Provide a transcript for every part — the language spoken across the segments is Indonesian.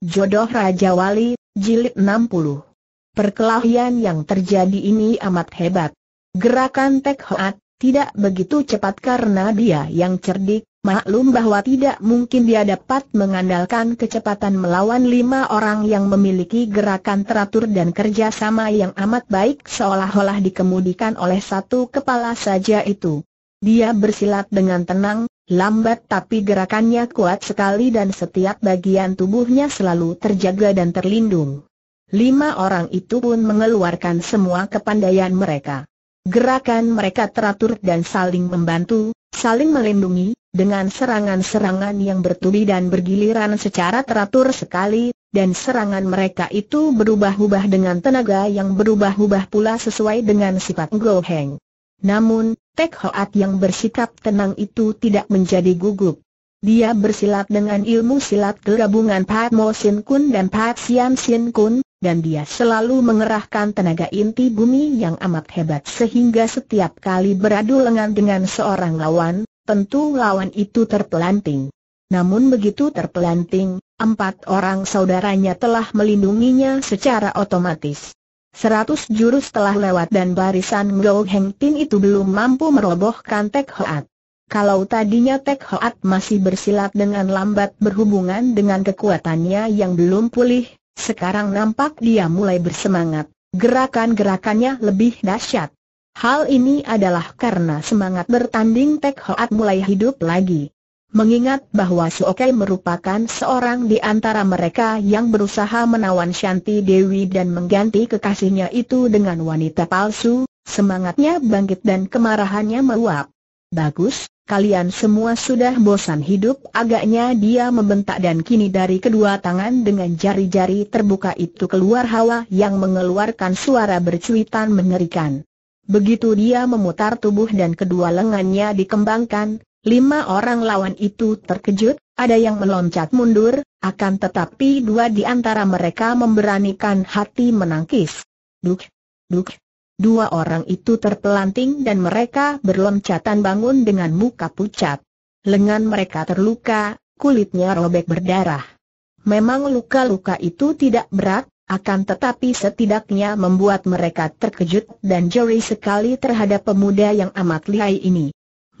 Jodoh Raja Wali, Jilid 60 Perkelahian yang terjadi ini amat hebat. Gerakan Tek Hoat tidak begitu cepat karena dia yang cerdik, maklum bahwa tidak mungkin dia dapat mengandalkan kecepatan melawan lima orang yang memiliki gerakan teratur dan kerjasama yang amat baik seolah-olah dikemudikan oleh satu kepala saja itu. Dia bersilat dengan tenang, Lambat tapi gerakannya kuat sekali dan setiap bagian tubuhnya selalu terjaga dan terlindung. Lima orang itu pun mengeluarkan semua kepandaian mereka. Gerakan mereka teratur dan saling membantu, saling melindungi, dengan serangan-serangan yang bertubi dan bergiliran secara teratur sekali, dan serangan mereka itu berubah-ubah dengan tenaga yang berubah-ubah pula sesuai dengan sifat Goheng. Namun, Tek Hoat yang bersikap tenang itu tidak menjadi gugup. Dia bersilat dengan ilmu silat gabungan Pat Mo Sin Kun dan Pat Sian Sin Kun, dan dia selalu mengerahkan tenaga inti bumi yang amat hebat sehingga setiap kali beradu lengan dengan seorang lawan, tentu lawan itu terpelanting. Namun begitu terpelanting, empat orang saudaranya telah melindunginya secara otomatis. Seratus jurus telah lewat dan barisan Gou Heng Tin itu belum mampu merobohkan Tek Hoat. Kalau tadinya Tek Hoat masih bersilat dengan lambat berhubungan dengan kekuatannya yang belum pulih, sekarang nampak dia mulai bersemangat, gerakan-gerakannya lebih dahsyat. Hal ini adalah karena semangat bertanding Tek Hoat mulai hidup lagi. Mengingat bahwa Suokai merupakan seorang di antara mereka yang berusaha menawan Shanti Dewi dan mengganti kekasihnya itu dengan wanita palsu, semangatnya bangkit dan kemarahannya meluap. Bagus, kalian semua sudah bosan hidup agaknya dia membentak dan kini dari kedua tangan dengan jari-jari terbuka itu keluar hawa yang mengeluarkan suara bercuitan mengerikan. Begitu dia memutar tubuh dan kedua lengannya dikembangkan, Lima orang lawan itu terkejut, ada yang meloncat mundur, akan tetapi dua di antara mereka memberanikan hati menangkis. Duk, duk. Dua orang itu terpelanting dan mereka berloncatan bangun dengan muka pucat. Lengan mereka terluka, kulitnya robek berdarah. Memang luka-luka itu tidak berat, akan tetapi setidaknya membuat mereka terkejut dan jeri sekali terhadap pemuda yang amat lihai ini.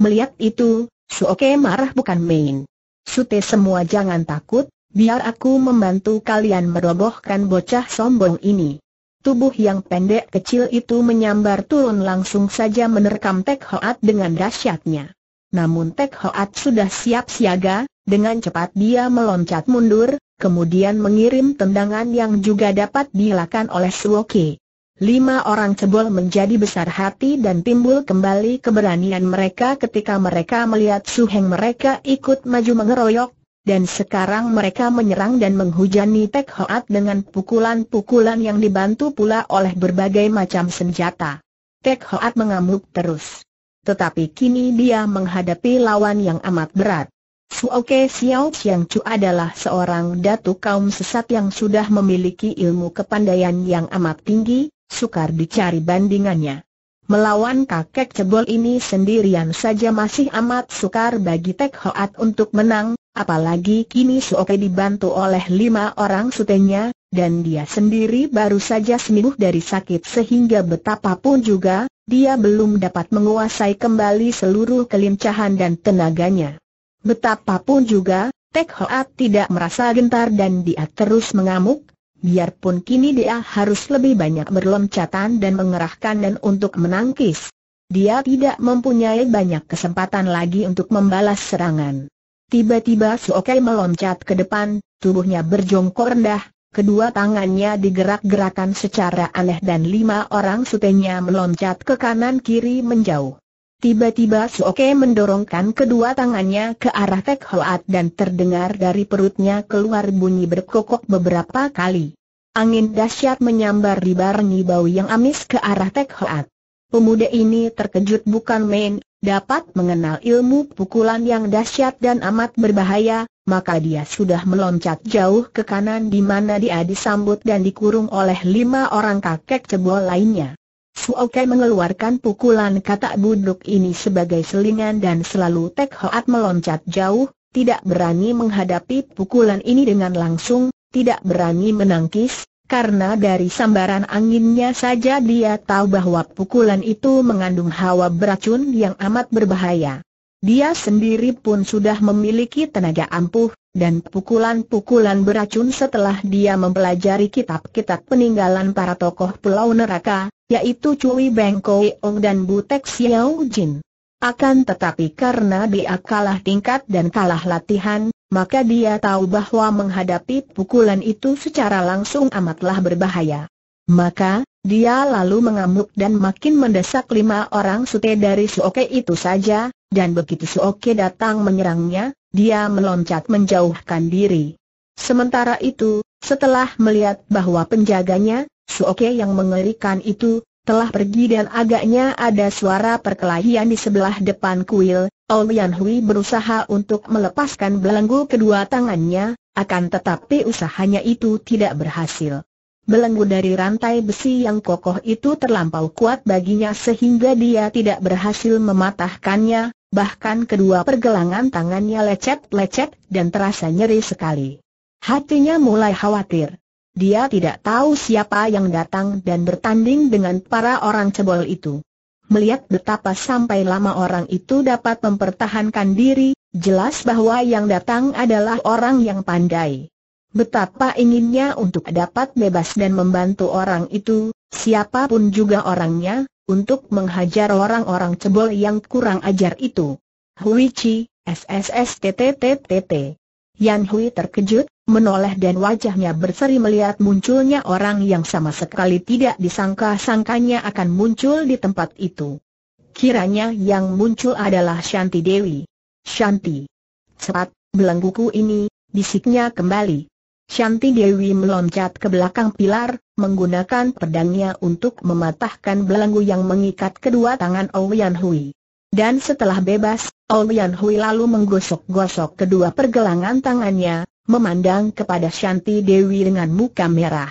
Melihat itu, Suoke marah bukan main. Sute semua jangan takut, biar aku membantu kalian merobohkan bocah sombong ini. Tubuh yang pendek kecil itu menyambar turun langsung saja menerkam Tek Hoat dengan dahsyatnya. Namun Tek Hoat sudah siap siaga, dengan cepat dia meloncat mundur, kemudian mengirim tendangan yang juga dapat dilakukan oleh Suoke. Lima orang cebol menjadi besar hati dan timbul kembali keberanian mereka ketika mereka melihat suheng mereka ikut maju mengeroyok, dan sekarang mereka menyerang dan menghujani Tek Hoat dengan pukulan-pukulan yang dibantu pula oleh berbagai macam senjata. Tek Hoat mengamuk terus. Tetapi kini dia menghadapi lawan yang amat berat. Suoke Xiao Chiang Chu adalah seorang datu kaum sesat yang sudah memiliki ilmu kepandaian yang amat tinggi, sukar dicari bandingannya. Melawan kakek cebol ini sendirian saja masih amat sukar bagi Tek Hoat untuk menang, apalagi kini Suoke dibantu oleh lima orang sutenya, dan dia sendiri baru saja sembuh dari sakit sehingga betapapun juga, dia belum dapat menguasai kembali seluruh kelincahan dan tenaganya. Betapapun juga, Tek Hoat tidak merasa gentar dan dia terus mengamuk, Biarpun kini dia harus lebih banyak berloncatan dan mengerahkan dan untuk menangkis. Dia tidak mempunyai banyak kesempatan lagi untuk membalas serangan. Tiba-tiba Suokai meloncat ke depan, tubuhnya berjongkok rendah, kedua tangannya digerak-gerakan secara aneh dan lima orang sutenya meloncat ke kanan-kiri menjauh. Tiba-tiba Suoke mendorongkan kedua tangannya ke arah Tek Hoat dan terdengar dari perutnya keluar bunyi berkokok beberapa kali. Angin dahsyat menyambar di barengi bau yang amis ke arah Tek Hoat. Pemuda ini terkejut bukan main, dapat mengenal ilmu pukulan yang dahsyat dan amat berbahaya, maka dia sudah meloncat jauh ke kanan di mana dia disambut dan dikurung oleh lima orang kakek cebol lainnya. Suokai mengeluarkan pukulan katak buduk ini sebagai selingan dan selalu Tek Hoat meloncat jauh, tidak berani menghadapi pukulan ini dengan langsung, tidak berani menangkis, karena dari sambaran anginnya saja dia tahu bahwa pukulan itu mengandung hawa beracun yang amat berbahaya. Dia sendiri pun sudah memiliki tenaga ampuh, dan pukulan-pukulan beracun setelah dia mempelajari kitab-kitab peninggalan para tokoh pulau neraka, yaitu Cui Beng Ong dan Butek Xiao Jin. Akan tetapi karena dia kalah tingkat dan kalah latihan, maka dia tahu bahwa menghadapi pukulan itu secara langsung amatlah berbahaya. Maka, dia lalu mengamuk dan makin mendesak lima orang sute dari Suoke itu saja, dan begitu Suoke datang menyerangnya, dia meloncat menjauhkan diri. Sementara itu, setelah melihat bahwa penjaganya, Suoke yang mengerikan itu, telah pergi dan agaknya ada suara perkelahian di sebelah depan kuil, Olian Hui berusaha untuk melepaskan belenggu kedua tangannya, akan tetapi usahanya itu tidak berhasil. Belenggu dari rantai besi yang kokoh itu terlampau kuat baginya sehingga dia tidak berhasil mematahkannya, bahkan kedua pergelangan tangannya lecet-lecet dan terasa nyeri sekali. Hatinya mulai khawatir. Dia tidak tahu siapa yang datang dan bertanding dengan para orang cebol itu. Melihat betapa sampai lama orang itu dapat mempertahankan diri, jelas bahwa yang datang adalah orang yang pandai. Betapa inginnya untuk dapat bebas dan membantu orang itu, siapapun juga orangnya, untuk menghajar orang-orang cebol yang kurang ajar itu. Hui Chi, SSSTTTTT. Yan Hui terkejut, menoleh dan wajahnya berseri melihat munculnya orang yang sama sekali tidak disangka-sangkanya akan muncul di tempat itu. Kiranya yang muncul adalah Shanti Dewi. Shanti. Cepat, belengguku ini, bisiknya kembali. Shanti Dewi meloncat ke belakang pilar, menggunakan pedangnya untuk mematahkan belenggu yang mengikat kedua tangan Ouyan Hui. Dan setelah bebas, Ouyan Hui lalu menggosok-gosok kedua pergelangan tangannya, memandang kepada Shanti Dewi dengan muka merah.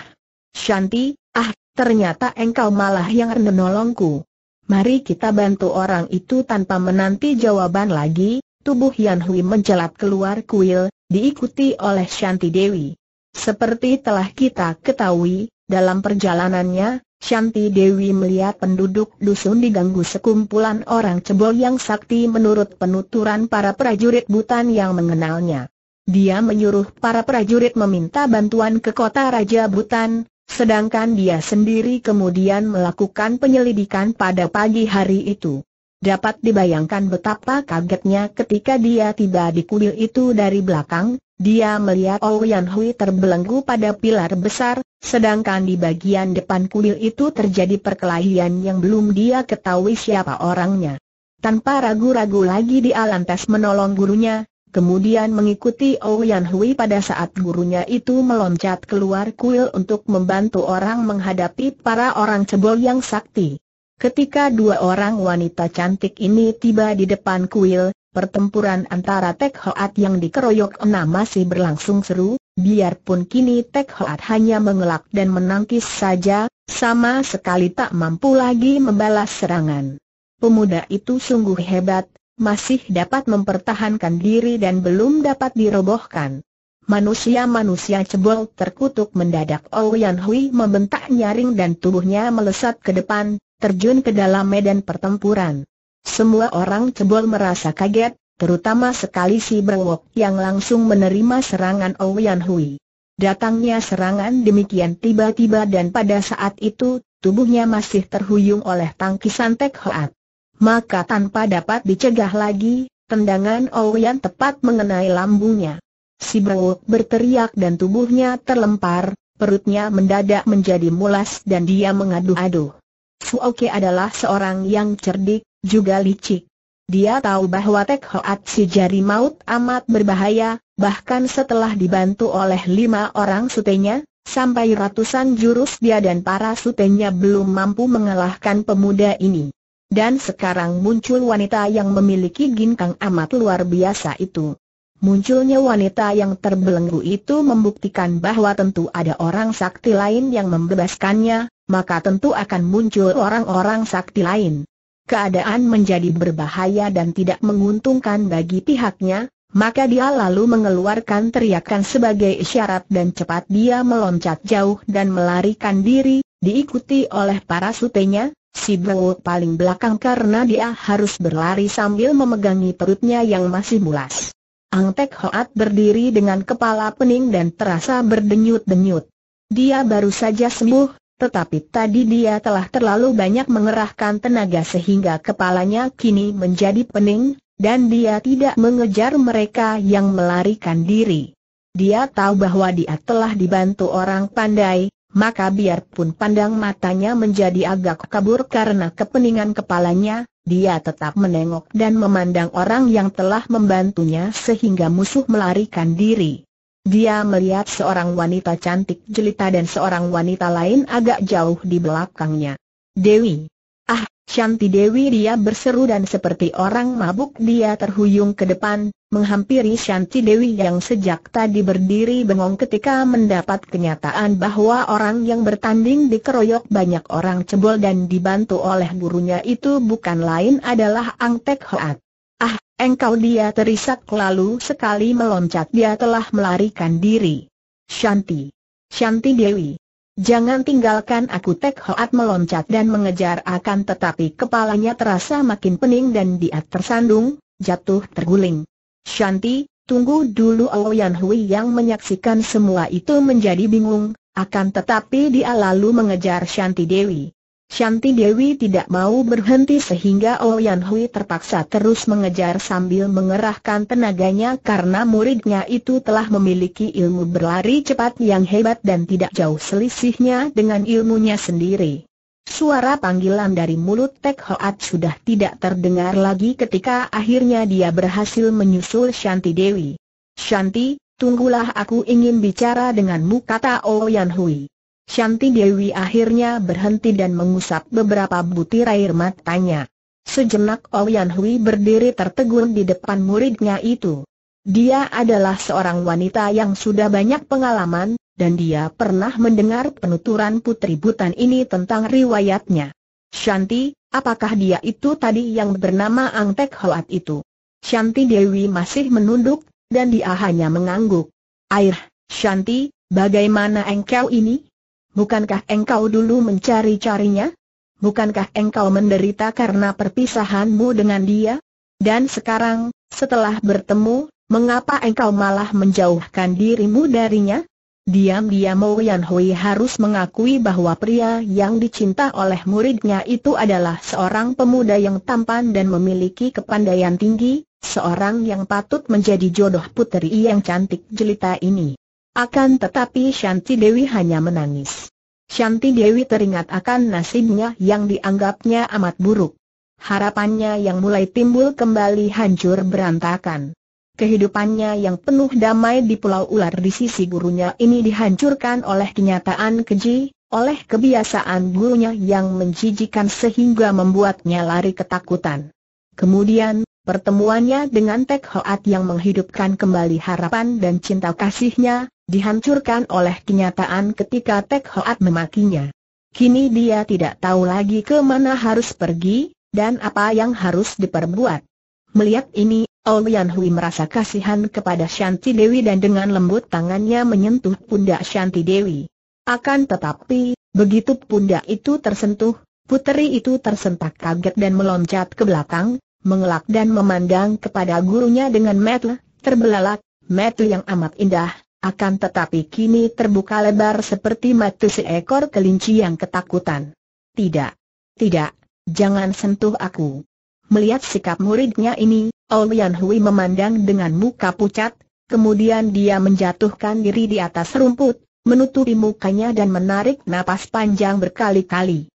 Shanti, ah, ternyata engkau malah yang menolongku. Mari kita bantu orang itu tanpa menanti jawaban lagi, tubuh Yan Hui mencelat keluar kuil, diikuti oleh Shanti Dewi. Seperti telah kita ketahui, dalam perjalanannya, Shanti Dewi melihat penduduk dusun diganggu sekumpulan orang cebol yang sakti menurut penuturan para prajurit Butan yang mengenalnya. Dia menyuruh para prajurit meminta bantuan ke kota Raja Butan, sedangkan dia sendiri kemudian melakukan penyelidikan pada pagi hari itu. Dapat dibayangkan betapa kagetnya ketika dia tiba di kuil itu dari belakang, dia melihat Owian oh Hui terbelenggu pada pilar besar, sedangkan di bagian depan kuil itu terjadi perkelahian yang belum dia ketahui siapa orangnya. Tanpa ragu-ragu lagi dia lantas menolong gurunya, kemudian mengikuti Owian oh Hui pada saat gurunya itu meloncat keluar kuil untuk membantu orang menghadapi para orang cebol yang sakti. Ketika dua orang wanita cantik ini tiba di depan kuil, pertempuran antara Tek Hoat yang dikeroyok enam masih berlangsung seru, biarpun kini Tek Hoat hanya mengelak dan menangkis saja, sama sekali tak mampu lagi membalas serangan. Pemuda itu sungguh hebat, masih dapat mempertahankan diri dan belum dapat dirobohkan. Manusia-manusia cebol terkutuk mendadak Ouyan Hui membentak nyaring dan tubuhnya melesat ke depan, terjun ke dalam medan pertempuran. Semua orang cebol merasa kaget, terutama sekali si Brewok yang langsung menerima serangan Ouyan Hui. Datangnya serangan demikian tiba-tiba dan pada saat itu, tubuhnya masih terhuyung oleh tangkisan Tek Hoat. Maka tanpa dapat dicegah lagi, tendangan Ouyan tepat mengenai lambungnya. Si Brewok berteriak dan tubuhnya terlempar, perutnya mendadak menjadi mulas dan dia mengadu-adu. Fuoke adalah seorang yang cerdik, juga licik. Dia tahu bahwa Tek Hoat si jari maut amat berbahaya, bahkan setelah dibantu oleh lima orang sutenya, sampai ratusan jurus dia dan para sutenya belum mampu mengalahkan pemuda ini. Dan sekarang muncul wanita yang memiliki ginkang amat luar biasa itu. Munculnya wanita yang terbelenggu itu membuktikan bahwa tentu ada orang sakti lain yang membebaskannya, maka tentu akan muncul orang-orang sakti lain. Keadaan menjadi berbahaya dan tidak menguntungkan bagi pihaknya, maka dia lalu mengeluarkan teriakan sebagai isyarat dan cepat dia meloncat jauh dan melarikan diri, diikuti oleh para sutenya, si Bo paling belakang karena dia harus berlari sambil memegangi perutnya yang masih mulas. Ang Tek Hoat berdiri dengan kepala pening dan terasa berdenyut-denyut. Dia baru saja sembuh, tetapi tadi dia telah terlalu banyak mengerahkan tenaga sehingga kepalanya kini menjadi pening, dan dia tidak mengejar mereka yang melarikan diri. Dia tahu bahwa dia telah dibantu orang pandai, maka biarpun pandang matanya menjadi agak kabur karena kepeningan kepalanya, dia tetap menengok dan memandang orang yang telah membantunya sehingga musuh melarikan diri. Dia melihat seorang wanita cantik jelita dan seorang wanita lain agak jauh di belakangnya. Dewi. Ah, Shanti Dewi dia berseru dan seperti orang mabuk dia terhuyung ke depan, menghampiri Shanti Dewi yang sejak tadi berdiri bengong ketika mendapat kenyataan bahwa orang yang bertanding dikeroyok banyak orang cebol dan dibantu oleh gurunya itu bukan lain adalah Ang Tek Hoat. Ah, engkau dia terisak lalu sekali meloncat dia telah melarikan diri. Shanti. Shanti Dewi. Jangan tinggalkan aku Tek Hoat meloncat dan mengejar akan tetapi kepalanya terasa makin pening dan dia tersandung, jatuh terguling. Shanti, tunggu dulu Oyan Hui yang menyaksikan semua itu menjadi bingung, akan tetapi dia lalu mengejar Shanti Dewi. Shanti Dewi tidak mau berhenti sehingga Oyan oh Hui terpaksa terus mengejar sambil mengerahkan tenaganya karena muridnya itu telah memiliki ilmu berlari cepat yang hebat dan tidak jauh selisihnya dengan ilmunya sendiri. Suara panggilan dari mulut Tek Hoat sudah tidak terdengar lagi ketika akhirnya dia berhasil menyusul Shanti Dewi. Shanti, tunggulah aku ingin bicara denganmu kata Oyan oh Hui. Shanti Dewi akhirnya berhenti dan mengusap beberapa butir air matanya. Sejenak Oyan Hui berdiri tertegun di depan muridnya itu. Dia adalah seorang wanita yang sudah banyak pengalaman, dan dia pernah mendengar penuturan putri butan ini tentang riwayatnya. Shanti, apakah dia itu tadi yang bernama Ang Tek Hoat itu? Shanti Dewi masih menunduk, dan dia hanya mengangguk. Air, Shanti, bagaimana engkau ini? Bukankah engkau dulu mencari-carinya? Bukankah engkau menderita karena perpisahanmu dengan dia? Dan sekarang, setelah bertemu, mengapa engkau malah menjauhkan dirimu darinya? Diam-diam Mo Yan Hui harus mengakui bahwa pria yang dicinta oleh muridnya itu adalah seorang pemuda yang tampan dan memiliki kepandaian tinggi, seorang yang patut menjadi jodoh putri yang cantik jelita ini. Akan tetapi Shanti Dewi hanya menangis. Shanti Dewi teringat akan nasibnya yang dianggapnya amat buruk. Harapannya yang mulai timbul kembali hancur berantakan. Kehidupannya yang penuh damai di Pulau Ular di sisi gurunya ini dihancurkan oleh kenyataan keji, oleh kebiasaan gurunya yang menjijikan sehingga membuatnya lari ketakutan. Kemudian, Pertemuannya dengan Tek Hoat yang menghidupkan kembali harapan dan cinta kasihnya, dihancurkan oleh kenyataan ketika Tek Hoat memakinya. Kini dia tidak tahu lagi ke mana harus pergi, dan apa yang harus diperbuat. Melihat ini, Olian Hui merasa kasihan kepada Shanti Dewi dan dengan lembut tangannya menyentuh pundak Shanti Dewi. Akan tetapi, begitu pundak itu tersentuh, puteri itu tersentak kaget dan meloncat ke belakang, mengelak dan memandang kepada gurunya dengan metle, terbelalak, metle yang amat indah, akan tetapi kini terbuka lebar seperti mata seekor kelinci yang ketakutan. Tidak, tidak, jangan sentuh aku. Melihat sikap muridnya ini, Olian Hui memandang dengan muka pucat, kemudian dia menjatuhkan diri di atas rumput, menutupi mukanya dan menarik napas panjang berkali-kali.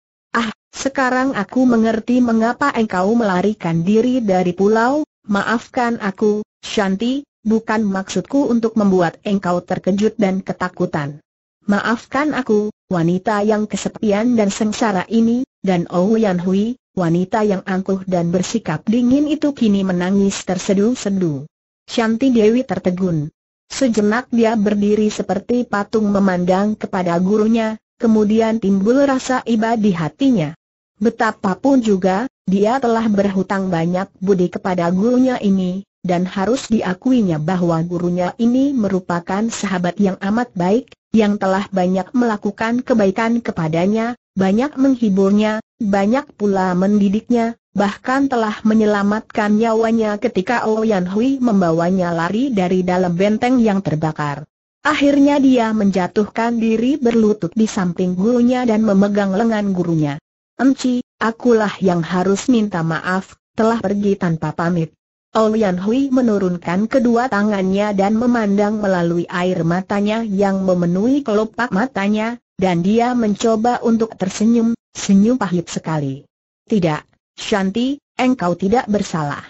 Sekarang aku mengerti mengapa engkau melarikan diri dari pulau, maafkan aku, Shanti, bukan maksudku untuk membuat engkau terkejut dan ketakutan. Maafkan aku, wanita yang kesepian dan sengsara ini, dan Oh Yan Hui, wanita yang angkuh dan bersikap dingin itu kini menangis terseduh-seduh. Shanti Dewi tertegun. Sejenak dia berdiri seperti patung memandang kepada gurunya, kemudian timbul rasa iba di hatinya. Betapapun juga, dia telah berhutang banyak budi kepada gurunya ini, dan harus diakuinya bahwa gurunya ini merupakan sahabat yang amat baik, yang telah banyak melakukan kebaikan kepadanya, banyak menghiburnya, banyak pula mendidiknya, bahkan telah menyelamatkan nyawanya ketika Oyan oh Hui membawanya lari dari dalam benteng yang terbakar. Akhirnya dia menjatuhkan diri berlutut di samping gurunya dan memegang lengan gurunya. Emci, akulah yang harus minta maaf, telah pergi tanpa pamit. Olian Hui menurunkan kedua tangannya dan memandang melalui air matanya yang memenuhi kelopak matanya, dan dia mencoba untuk tersenyum, senyum pahit sekali. Tidak, Shanti, engkau tidak bersalah.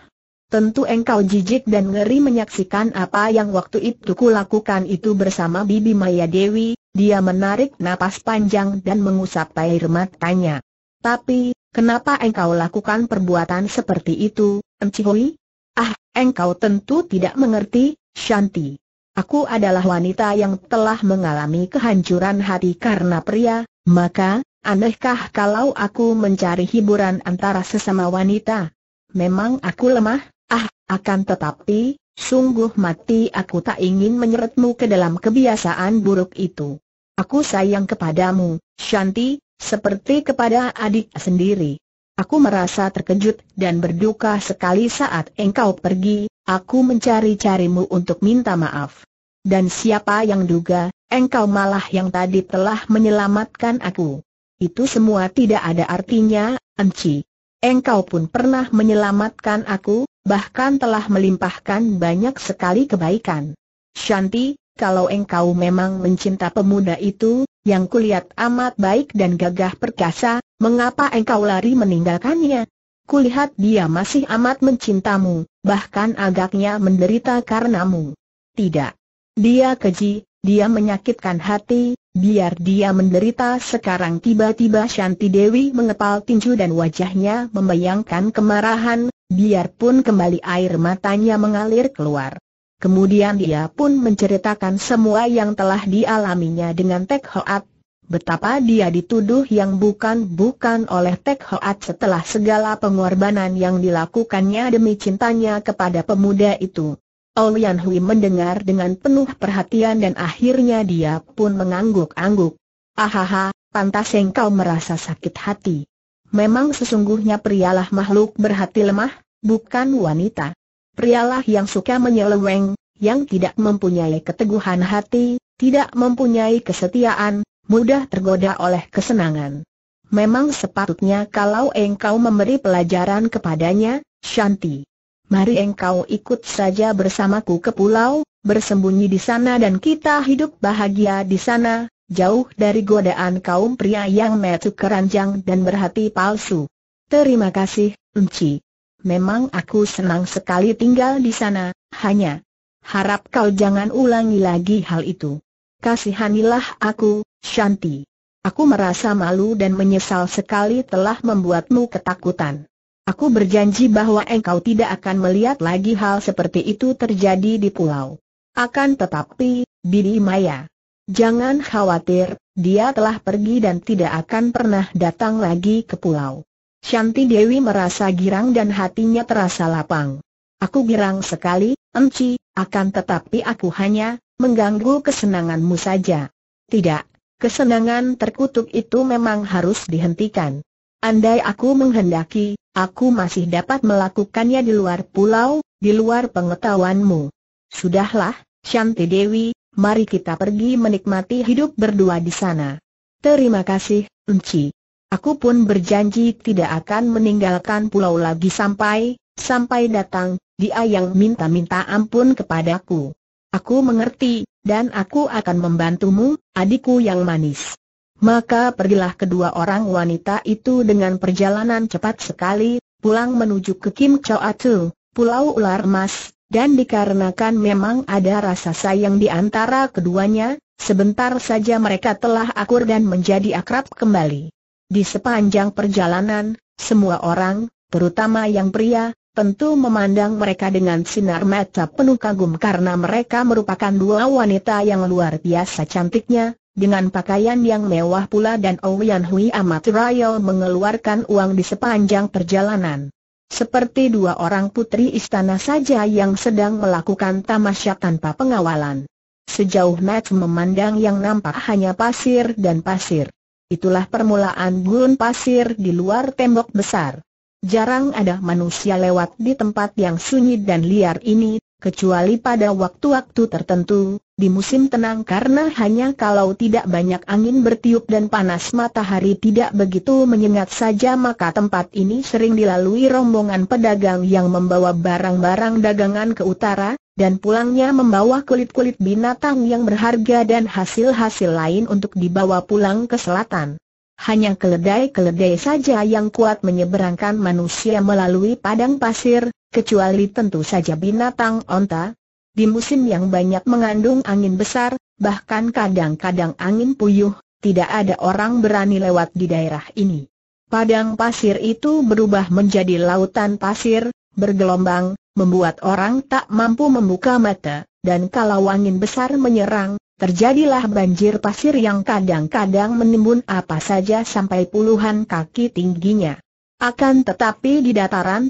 Tentu engkau jijik dan ngeri menyaksikan apa yang waktu itu kulakukan itu bersama Bibi Maya Dewi, dia menarik napas panjang dan mengusap air matanya. Tapi, kenapa engkau lakukan perbuatan seperti itu, Encihui? Ah, engkau tentu tidak mengerti, Shanti. Aku adalah wanita yang telah mengalami kehancuran hati karena pria, maka, anehkah kalau aku mencari hiburan antara sesama wanita? Memang aku lemah, ah, akan tetapi, sungguh mati aku tak ingin menyeretmu ke dalam kebiasaan buruk itu. Aku sayang kepadamu, Shanti, seperti kepada adik sendiri. Aku merasa terkejut dan berduka sekali saat engkau pergi, aku mencari-carimu untuk minta maaf. Dan siapa yang duga, engkau malah yang tadi telah menyelamatkan aku. Itu semua tidak ada artinya, Enci. Engkau pun pernah menyelamatkan aku, bahkan telah melimpahkan banyak sekali kebaikan. Shanti, kalau engkau memang mencinta pemuda itu, yang kulihat amat baik dan gagah perkasa, mengapa engkau lari meninggalkannya? Kulihat dia masih amat mencintamu, bahkan agaknya menderita karenamu. Tidak. Dia keji, dia menyakitkan hati, biar dia menderita sekarang tiba-tiba Shanti Dewi mengepal tinju dan wajahnya membayangkan kemarahan, biarpun kembali air matanya mengalir keluar. Kemudian dia pun menceritakan semua yang telah dialaminya dengan Tek Hoat, betapa dia dituduh yang bukan-bukan oleh Tek Hoat setelah segala pengorbanan yang dilakukannya demi cintanya kepada pemuda itu. Olian Hui mendengar dengan penuh perhatian dan akhirnya dia pun mengangguk-angguk. Ahaha, pantas engkau merasa sakit hati. Memang sesungguhnya prialah makhluk berhati lemah, bukan wanita prialah yang suka menyeleweng, yang tidak mempunyai keteguhan hati, tidak mempunyai kesetiaan, mudah tergoda oleh kesenangan. Memang sepatutnya kalau engkau memberi pelajaran kepadanya, Shanti. Mari engkau ikut saja bersamaku ke pulau, bersembunyi di sana dan kita hidup bahagia di sana, jauh dari godaan kaum pria yang metu keranjang dan berhati palsu. Terima kasih, Enci memang aku senang sekali tinggal di sana, hanya harap kau jangan ulangi lagi hal itu. Kasihanilah aku, Shanti. Aku merasa malu dan menyesal sekali telah membuatmu ketakutan. Aku berjanji bahwa engkau tidak akan melihat lagi hal seperti itu terjadi di pulau. Akan tetapi, Bibi Maya. Jangan khawatir, dia telah pergi dan tidak akan pernah datang lagi ke pulau. Shanti Dewi merasa girang dan hatinya terasa lapang. Aku girang sekali, Enci, akan tetapi aku hanya mengganggu kesenanganmu saja. Tidak, kesenangan terkutuk itu memang harus dihentikan. Andai aku menghendaki, aku masih dapat melakukannya di luar pulau, di luar pengetahuanmu. Sudahlah, Shanti Dewi, mari kita pergi menikmati hidup berdua di sana. Terima kasih, Enci. Aku pun berjanji tidak akan meninggalkan pulau lagi sampai, sampai datang, dia yang minta-minta ampun kepadaku. Aku mengerti, dan aku akan membantumu, adikku yang manis. Maka pergilah kedua orang wanita itu dengan perjalanan cepat sekali, pulang menuju ke Kim Choa Tu, Pulau Ular Mas, dan dikarenakan memang ada rasa sayang di antara keduanya, sebentar saja mereka telah akur dan menjadi akrab kembali. Di sepanjang perjalanan, semua orang, terutama yang pria, tentu memandang mereka dengan sinar mata penuh kagum karena mereka merupakan dua wanita yang luar biasa cantiknya, dengan pakaian yang mewah pula dan Owian Hui amat royal mengeluarkan uang di sepanjang perjalanan. Seperti dua orang putri istana saja yang sedang melakukan tamasya tanpa pengawalan. Sejauh Matt memandang yang nampak hanya pasir dan pasir. Itulah permulaan gurun pasir di luar tembok besar. Jarang ada manusia lewat di tempat yang sunyi dan liar ini, kecuali pada waktu-waktu tertentu, di musim tenang karena hanya kalau tidak banyak angin bertiup dan panas matahari tidak begitu menyengat saja maka tempat ini sering dilalui rombongan pedagang yang membawa barang-barang dagangan ke utara, dan pulangnya membawa kulit-kulit binatang yang berharga dan hasil-hasil lain untuk dibawa pulang ke selatan. Hanya keledai-keledai saja yang kuat menyeberangkan manusia melalui padang pasir, kecuali tentu saja binatang onta, di musim yang banyak mengandung angin besar, bahkan kadang-kadang angin puyuh, tidak ada orang berani lewat di daerah ini. Padang pasir itu berubah menjadi lautan pasir, bergelombang, membuat orang tak mampu membuka mata, dan kalau angin besar menyerang, terjadilah banjir pasir yang kadang-kadang menimbun apa saja sampai puluhan kaki tingginya. Akan tetapi di dataran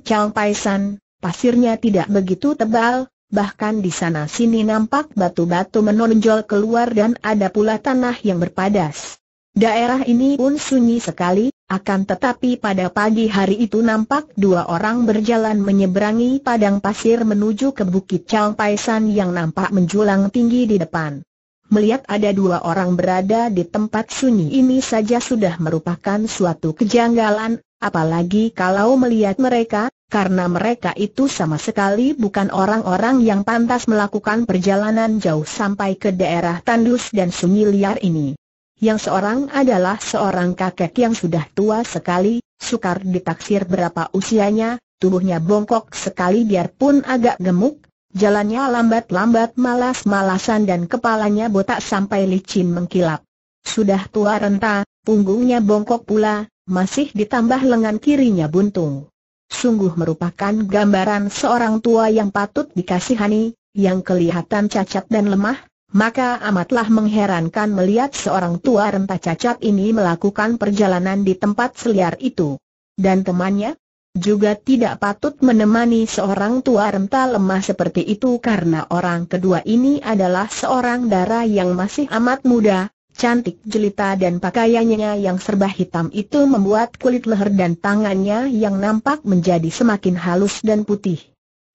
San, pasirnya tidak begitu tebal, bahkan di sana-sini nampak batu-batu menonjol keluar dan ada pula tanah yang berpadas. Daerah ini pun sunyi sekali, akan tetapi pada pagi hari itu nampak dua orang berjalan menyeberangi padang pasir menuju ke Bukit Paisan yang nampak menjulang tinggi di depan. Melihat ada dua orang berada di tempat sunyi ini saja sudah merupakan suatu kejanggalan, apalagi kalau melihat mereka, karena mereka itu sama sekali bukan orang-orang yang pantas melakukan perjalanan jauh sampai ke daerah tandus dan sungai liar ini. Yang seorang adalah seorang kakek yang sudah tua sekali, sukar ditaksir berapa usianya, tubuhnya bongkok sekali biarpun agak gemuk, jalannya lambat-lambat malas-malasan dan kepalanya botak sampai licin mengkilap. Sudah tua renta, punggungnya bongkok pula, masih ditambah lengan kirinya buntung sungguh merupakan gambaran seorang tua yang patut dikasihani, yang kelihatan cacat dan lemah, maka amatlah mengherankan melihat seorang tua renta cacat ini melakukan perjalanan di tempat seliar itu. Dan temannya? Juga tidak patut menemani seorang tua renta lemah seperti itu karena orang kedua ini adalah seorang darah yang masih amat muda, Cantik jelita dan pakaiannya yang serba hitam itu membuat kulit leher dan tangannya yang nampak menjadi semakin halus dan putih.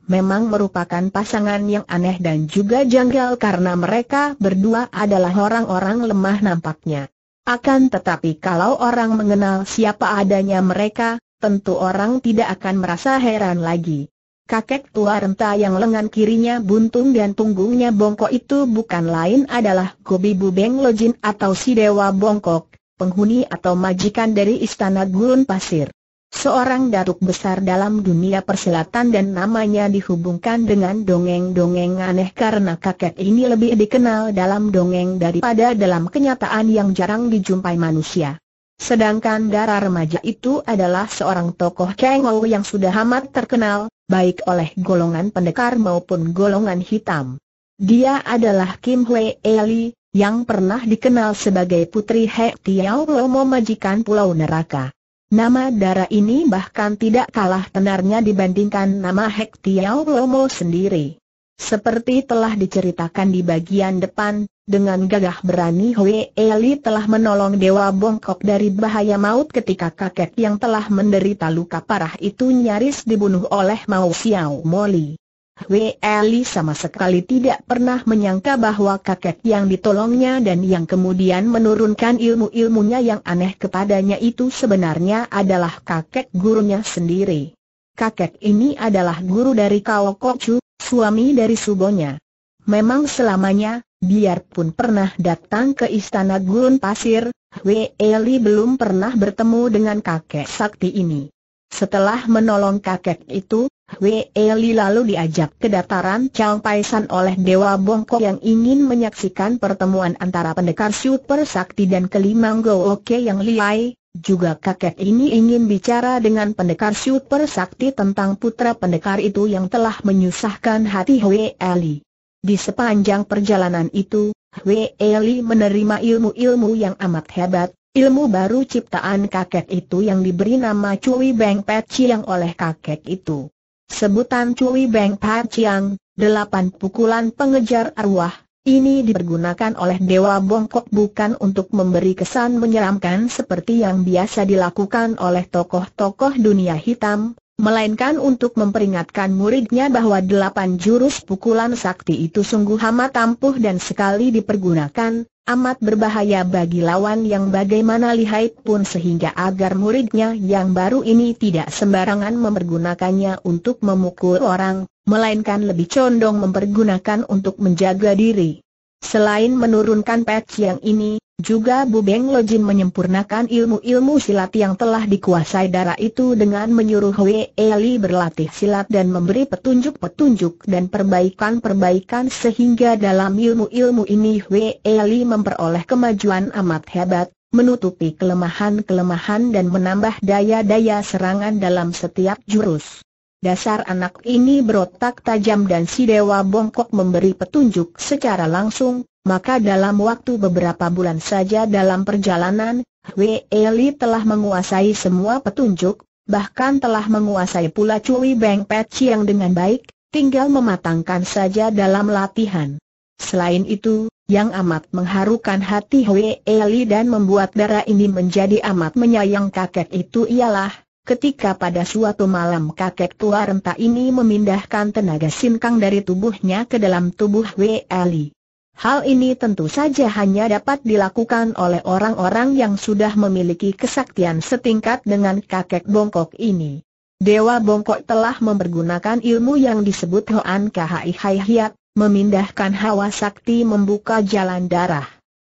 Memang merupakan pasangan yang aneh dan juga janggal karena mereka berdua adalah orang-orang lemah nampaknya. Akan tetapi kalau orang mengenal siapa adanya mereka, tentu orang tidak akan merasa heran lagi. Kakek tua renta yang lengan kirinya buntung dan punggungnya bongkok itu bukan lain adalah Gobi Bubeng Lojin atau si Dewa Bongkok, penghuni atau majikan dari Istana Gurun Pasir. Seorang datuk besar dalam dunia persilatan dan namanya dihubungkan dengan dongeng-dongeng aneh karena kakek ini lebih dikenal dalam dongeng daripada dalam kenyataan yang jarang dijumpai manusia. Sedangkan darah remaja itu adalah seorang tokoh kengol yang sudah amat terkenal, baik oleh golongan pendekar maupun golongan hitam. Dia adalah Kim Hwe Eli, yang pernah dikenal sebagai Putri Hek Tiao Lomo Majikan Pulau Neraka. Nama darah ini bahkan tidak kalah tenarnya dibandingkan nama Hek Tiao Lomo sendiri. Seperti telah diceritakan di bagian depan, dengan gagah berani Hoi Eli telah menolong Dewa Bongkok dari bahaya maut ketika kakek yang telah menderita luka parah itu nyaris dibunuh oleh Mao Xiao Moli. Hoi Eli sama sekali tidak pernah menyangka bahwa kakek yang ditolongnya dan yang kemudian menurunkan ilmu-ilmunya yang aneh kepadanya itu sebenarnya adalah kakek gurunya sendiri. Kakek ini adalah guru dari Kao Kocu suami dari Subonya. Memang selamanya, biarpun pernah datang ke istana gurun pasir, Wei Eli belum pernah bertemu dengan kakek sakti ini. Setelah menolong kakek itu, Wei Eli lalu diajak ke dataran Chang Paisan oleh Dewa Bongkok yang ingin menyaksikan pertemuan antara pendekar super sakti dan kelimang Oke yang liai, juga kakek ini ingin bicara dengan pendekar super sakti tentang putra pendekar itu yang telah menyusahkan hati Hwee Eli. Di sepanjang perjalanan itu, Hwee Eli menerima ilmu-ilmu yang amat hebat, ilmu baru ciptaan kakek itu yang diberi nama Cui Beng Pet Chiang oleh kakek itu. Sebutan Cui Beng Pat Chiang, delapan pukulan pengejar arwah, ini dipergunakan oleh Dewa Bongkok bukan untuk memberi kesan menyeramkan seperti yang biasa dilakukan oleh tokoh-tokoh dunia hitam, melainkan untuk memperingatkan muridnya bahwa delapan jurus pukulan sakti itu sungguh amat ampuh dan sekali dipergunakan, amat berbahaya bagi lawan yang bagaimana lihai pun sehingga agar muridnya yang baru ini tidak sembarangan mempergunakannya untuk memukul orang, melainkan lebih condong mempergunakan untuk menjaga diri. Selain menurunkan pet yang ini, juga Bu Beng Lojin menyempurnakan ilmu-ilmu silat yang telah dikuasai darah itu dengan menyuruh Wei Li berlatih silat dan memberi petunjuk-petunjuk dan perbaikan-perbaikan sehingga dalam ilmu-ilmu ini Wei Li memperoleh kemajuan amat hebat, menutupi kelemahan-kelemahan dan menambah daya-daya serangan dalam setiap jurus. Dasar anak ini berotak tajam dan si Dewa Bongkok memberi petunjuk secara langsung, maka dalam waktu beberapa bulan saja dalam perjalanan, Wei Eli telah menguasai semua petunjuk, bahkan telah menguasai pula Cui Beng Pet yang dengan baik, tinggal mematangkan saja dalam latihan. Selain itu, yang amat mengharukan hati Wei Eli dan membuat darah ini menjadi amat menyayang kakek itu ialah, Ketika pada suatu malam kakek tua renta ini memindahkan tenaga sinkang dari tubuhnya ke dalam tubuh Wei Li. Hal ini tentu saja hanya dapat dilakukan oleh orang-orang yang sudah memiliki kesaktian setingkat dengan kakek bongkok ini. Dewa bongkok telah mempergunakan ilmu yang disebut Hoan Kahai Hai Hiat, memindahkan hawa sakti membuka jalan darah.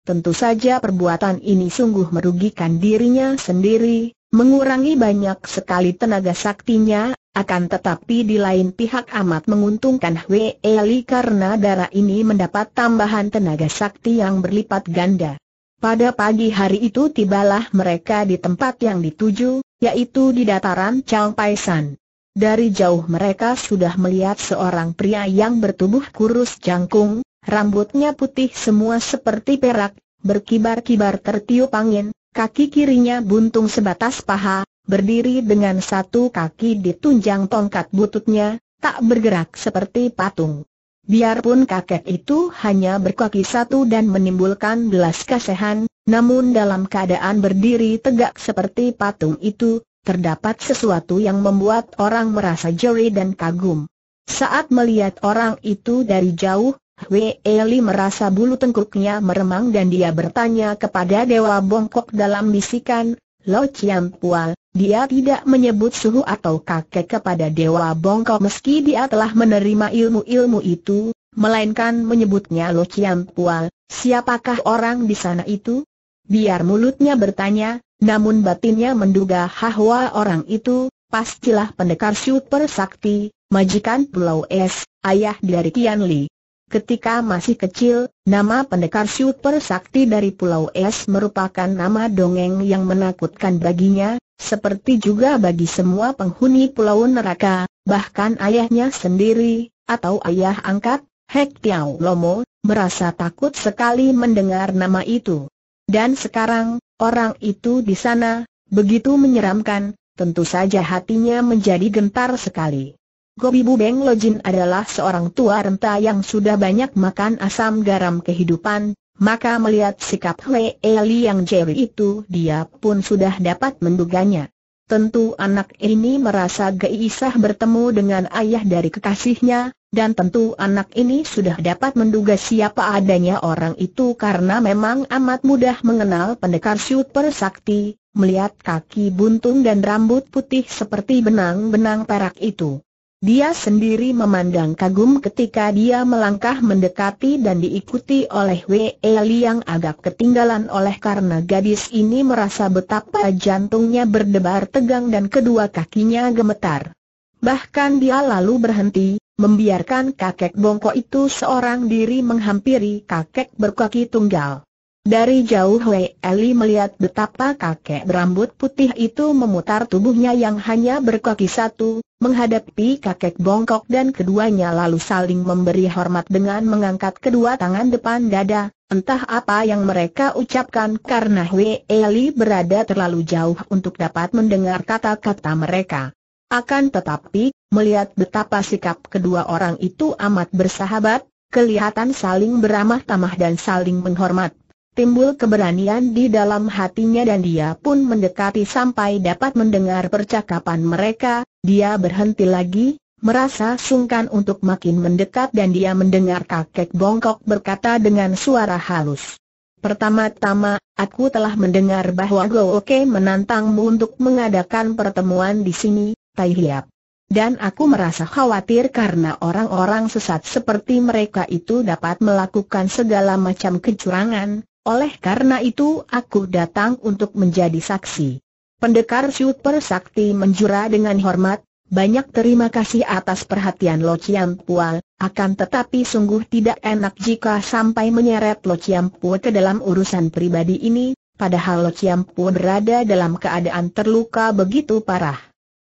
Tentu saja perbuatan ini sungguh merugikan dirinya sendiri, mengurangi banyak sekali tenaga saktinya, akan tetapi di lain pihak amat menguntungkan Hwee Li karena darah ini mendapat tambahan tenaga sakti yang berlipat ganda. Pada pagi hari itu tibalah mereka di tempat yang dituju, yaitu di dataran Chang San. Dari jauh mereka sudah melihat seorang pria yang bertubuh kurus jangkung, rambutnya putih semua seperti perak, berkibar-kibar tertiup angin, kaki kirinya buntung sebatas paha, berdiri dengan satu kaki di tunjang tongkat bututnya, tak bergerak seperti patung. Biarpun kakek itu hanya berkaki satu dan menimbulkan belas kasihan, namun dalam keadaan berdiri tegak seperti patung itu, terdapat sesuatu yang membuat orang merasa jeri dan kagum. Saat melihat orang itu dari jauh, Wei Eli merasa bulu tengkuknya meremang dan dia bertanya kepada Dewa Bongkok dalam bisikan, Lo Chiam Pua, dia tidak menyebut suhu atau kakek kepada Dewa Bongkok meski dia telah menerima ilmu-ilmu itu, melainkan menyebutnya Lo Chiam Pua, siapakah orang di sana itu? Biar mulutnya bertanya, namun batinnya menduga bahwa orang itu, pastilah pendekar super sakti, majikan Pulau Es, ayah dari Tian Li. Ketika masih kecil, nama pendekar super sakti dari Pulau Es merupakan nama dongeng yang menakutkan baginya, seperti juga bagi semua penghuni Pulau Neraka, bahkan ayahnya sendiri, atau ayah angkat, Hek Tiau Lomo, merasa takut sekali mendengar nama itu. Dan sekarang, orang itu di sana, begitu menyeramkan, tentu saja hatinya menjadi gentar sekali. Gobibu Beng Lojin adalah seorang tua renta yang sudah banyak makan asam garam kehidupan, maka melihat sikap Li yang jeri itu dia pun sudah dapat menduganya. Tentu anak ini merasa geisah bertemu dengan ayah dari kekasihnya, dan tentu anak ini sudah dapat menduga siapa adanya orang itu karena memang amat mudah mengenal pendekar super sakti, melihat kaki buntung dan rambut putih seperti benang-benang perak itu. Dia sendiri memandang kagum ketika dia melangkah mendekati dan diikuti oleh Wei yang agak ketinggalan oleh karena gadis ini merasa betapa jantungnya berdebar tegang dan kedua kakinya gemetar. Bahkan dia lalu berhenti, membiarkan kakek bongkok itu seorang diri menghampiri kakek berkaki tunggal. Dari jauh Wei Eli melihat betapa kakek berambut putih itu memutar tubuhnya yang hanya berkaki satu, menghadapi kakek bongkok dan keduanya lalu saling memberi hormat dengan mengangkat kedua tangan depan dada. Entah apa yang mereka ucapkan karena Wei Eli berada terlalu jauh untuk dapat mendengar kata-kata mereka. Akan tetapi, melihat betapa sikap kedua orang itu amat bersahabat, kelihatan saling beramah tamah dan saling menghormat timbul keberanian di dalam hatinya dan dia pun mendekati sampai dapat mendengar percakapan mereka, dia berhenti lagi, merasa sungkan untuk makin mendekat dan dia mendengar kakek bongkok berkata dengan suara halus. Pertama-tama, aku telah mendengar bahwa Oke menantangmu untuk mengadakan pertemuan di sini, Tai Hiap. Dan aku merasa khawatir karena orang-orang sesat seperti mereka itu dapat melakukan segala macam kecurangan, oleh karena itu aku datang untuk menjadi saksi. Pendekar Super Sakti menjura dengan hormat, banyak terima kasih atas perhatian Lo Chiam Pua, akan tetapi sungguh tidak enak jika sampai menyeret Lo Chiam Pua ke dalam urusan pribadi ini, padahal Lo Chiam Pua berada dalam keadaan terluka begitu parah.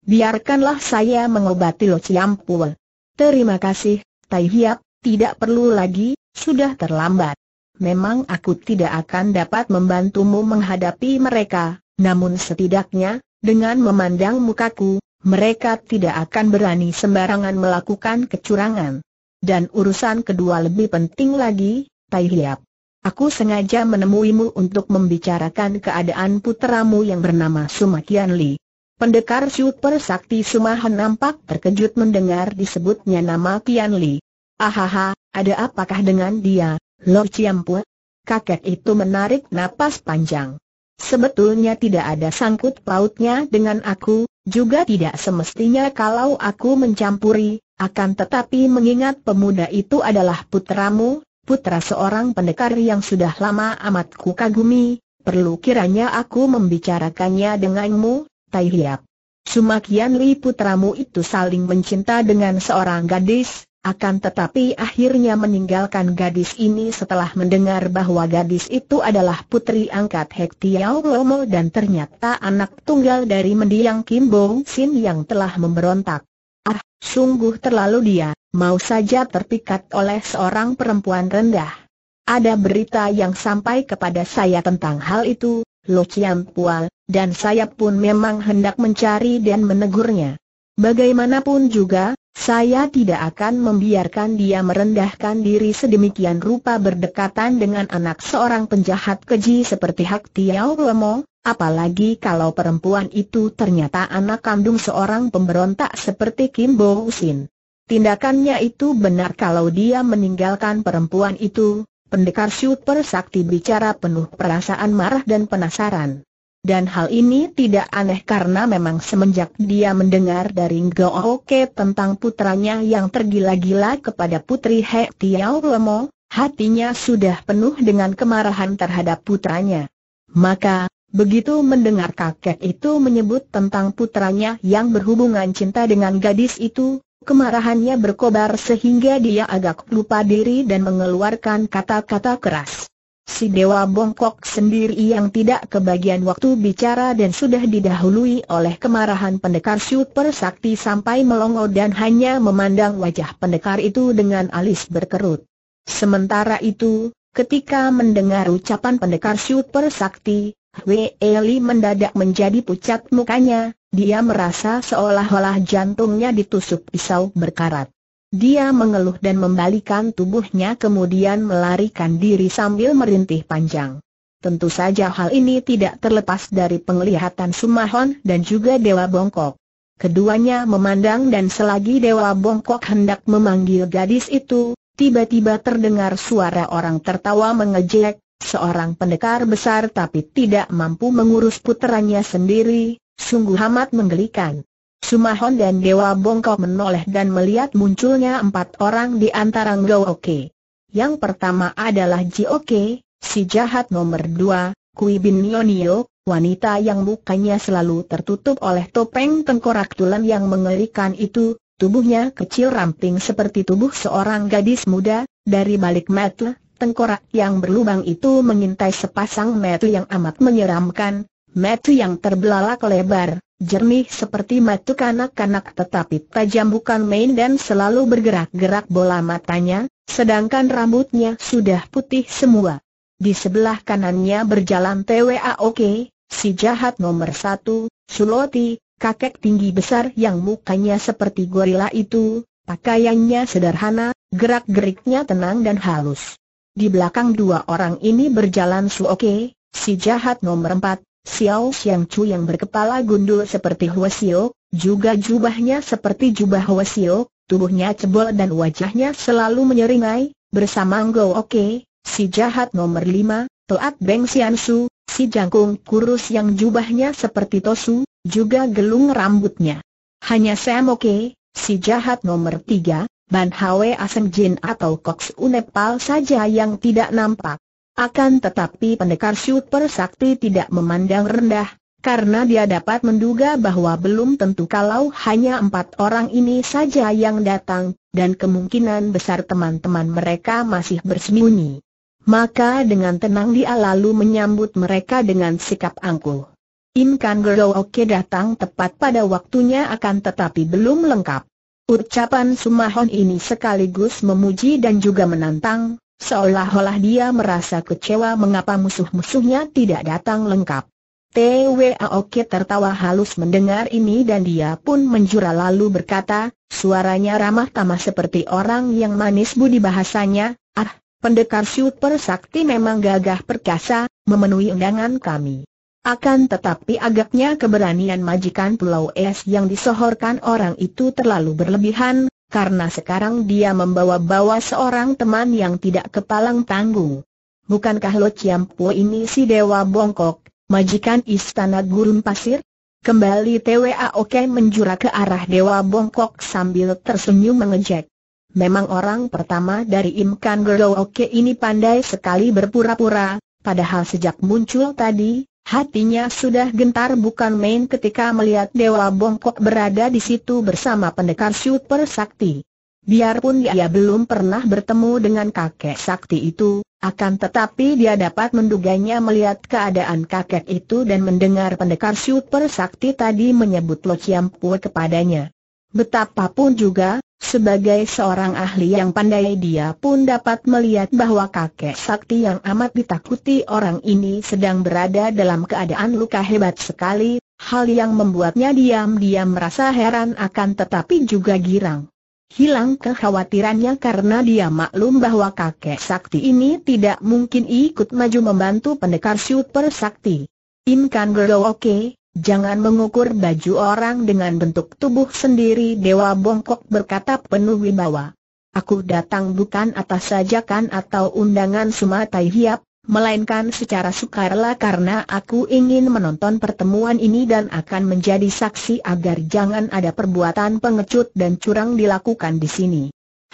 Biarkanlah saya mengobati Lo Chiam Pua. Terima kasih, Tai Hiap, tidak perlu lagi, sudah terlambat memang aku tidak akan dapat membantumu menghadapi mereka, namun setidaknya, dengan memandang mukaku, mereka tidak akan berani sembarangan melakukan kecurangan. Dan urusan kedua lebih penting lagi, Tai Hiap. Aku sengaja menemuimu untuk membicarakan keadaan putramu yang bernama Sumakian Li. Pendekar super sakti Sumahan nampak terkejut mendengar disebutnya nama Kian Li. Ahaha, ada apakah dengan dia? Lor Ciampu? Kakek itu menarik napas panjang. Sebetulnya tidak ada sangkut pautnya dengan aku, juga tidak semestinya kalau aku mencampuri, akan tetapi mengingat pemuda itu adalah putramu, putra seorang pendekar yang sudah lama amat kagumi. perlu kiranya aku membicarakannya denganmu, Tai Hiap. Sumakian Li putramu itu saling mencinta dengan seorang gadis, akan tetapi akhirnya meninggalkan gadis ini setelah mendengar bahwa gadis itu adalah putri angkat Hek Romo Lomo dan ternyata anak tunggal dari mendiang Kim Bo Sin yang telah memberontak. Ah, sungguh terlalu dia, mau saja terpikat oleh seorang perempuan rendah. Ada berita yang sampai kepada saya tentang hal itu, Lo Chiang Pual, dan saya pun memang hendak mencari dan menegurnya. Bagaimanapun juga, saya tidak akan membiarkan dia merendahkan diri sedemikian rupa berdekatan dengan anak seorang penjahat keji seperti Hak Tiao Lemo, apalagi kalau perempuan itu ternyata anak kandung seorang pemberontak seperti Kim Bo Sin. Tindakannya itu benar kalau dia meninggalkan perempuan itu, pendekar super sakti bicara penuh perasaan marah dan penasaran. Dan hal ini tidak aneh karena memang semenjak dia mendengar dari Oke tentang putranya yang tergila-gila kepada putri He Tiao Lemo, hatinya sudah penuh dengan kemarahan terhadap putranya. Maka, begitu mendengar kakek itu menyebut tentang putranya yang berhubungan cinta dengan gadis itu, kemarahannya berkobar sehingga dia agak lupa diri dan mengeluarkan kata-kata keras. Si Dewa Bongkok sendiri yang tidak kebagian waktu bicara dan sudah didahului oleh kemarahan pendekar super sakti sampai melongo dan hanya memandang wajah pendekar itu dengan alis berkerut. Sementara itu, ketika mendengar ucapan pendekar super sakti, Wei Li mendadak menjadi pucat mukanya, dia merasa seolah-olah jantungnya ditusuk pisau berkarat. Dia mengeluh dan membalikan tubuhnya kemudian melarikan diri sambil merintih panjang. Tentu saja hal ini tidak terlepas dari penglihatan Sumahon dan juga Dewa Bongkok. Keduanya memandang dan selagi Dewa Bongkok hendak memanggil gadis itu, tiba-tiba terdengar suara orang tertawa mengejek, seorang pendekar besar tapi tidak mampu mengurus puteranya sendiri, sungguh amat menggelikan. Sumahon dan Dewa Bongkok menoleh dan melihat munculnya empat orang di antara Ngooke. Yang pertama adalah Jioke, si jahat nomor dua, Kui Bin Yonio, wanita yang mukanya selalu tertutup oleh topeng tengkorak tulen yang mengerikan itu, Tubuhnya kecil ramping seperti tubuh seorang gadis muda, dari balik mata, tengkorak yang berlubang itu mengintai sepasang mata yang amat menyeramkan, mata yang terbelalak lebar, jernih seperti mata kanak-kanak tetapi tajam bukan main dan selalu bergerak-gerak bola matanya, sedangkan rambutnya sudah putih semua. Di sebelah kanannya berjalan TWA Oke, si jahat nomor satu, Suloti, kakek tinggi besar yang mukanya seperti gorila itu, pakaiannya sederhana, gerak-geriknya tenang dan halus. Di belakang dua orang ini berjalan Su Suoke, si jahat nomor empat, Xiao Xiang Chu yang berkepala gundul seperti Huasio, juga jubahnya seperti jubah Huasio, tubuhnya cebol dan wajahnya selalu menyeringai, bersama Ngo Oke, si jahat nomor lima, Toat Beng Sian Su, si jangkung kurus yang jubahnya seperti Tosu, juga gelung rambutnya. Hanya Sam Oke, si jahat nomor tiga, Ban Hwe Aseng Jin atau Cox Unepal saja yang tidak nampak. Akan tetapi pendekar super sakti tidak memandang rendah, karena dia dapat menduga bahwa belum tentu kalau hanya empat orang ini saja yang datang, dan kemungkinan besar teman-teman mereka masih bersembunyi. Maka dengan tenang dia lalu menyambut mereka dengan sikap angkuh. Im Kan Gero Oke datang tepat pada waktunya akan tetapi belum lengkap. Ucapan Sumahon ini sekaligus memuji dan juga menantang, Seolah-olah dia merasa kecewa mengapa musuh-musuhnya tidak datang lengkap. T.W.A.O.K. tertawa halus mendengar ini dan dia pun menjura lalu berkata, suaranya ramah tamah seperti orang yang manis budi bahasanya, ah, pendekar super sakti memang gagah perkasa, memenuhi undangan kami. Akan tetapi agaknya keberanian majikan Pulau Es yang disohorkan orang itu terlalu berlebihan, karena sekarang dia membawa-bawa seorang teman yang tidak kepalang tanggung. Bukankah Lo Chiampo ini si Dewa Bongkok, majikan istana gurun pasir? Kembali TWA Oke menjura ke arah Dewa Bongkok sambil tersenyum mengejek. Memang orang pertama dari Imkan Gerdo Oke ini pandai sekali berpura-pura, padahal sejak muncul tadi, Hatinya sudah gentar bukan main ketika melihat Dewa Bongkok berada di situ bersama pendekar super sakti. Biarpun dia belum pernah bertemu dengan kakek sakti itu, akan tetapi dia dapat menduganya melihat keadaan kakek itu dan mendengar pendekar super sakti tadi menyebut Lo Chiam Pue kepadanya. Betapapun juga, sebagai seorang ahli yang pandai dia pun dapat melihat bahwa kakek sakti yang amat ditakuti orang ini sedang berada dalam keadaan luka hebat sekali, hal yang membuatnya diam-diam merasa heran akan tetapi juga girang. Hilang kekhawatirannya karena dia maklum bahwa kakek sakti ini tidak mungkin ikut maju membantu pendekar super sakti. Imkan Gerdo Oke, Jangan mengukur baju orang dengan bentuk tubuh sendiri Dewa Bongkok berkata penuh wibawa. Aku datang bukan atas sajakan atau undangan Sumatai Hiap, melainkan secara sukarela karena aku ingin menonton pertemuan ini dan akan menjadi saksi agar jangan ada perbuatan pengecut dan curang dilakukan di sini.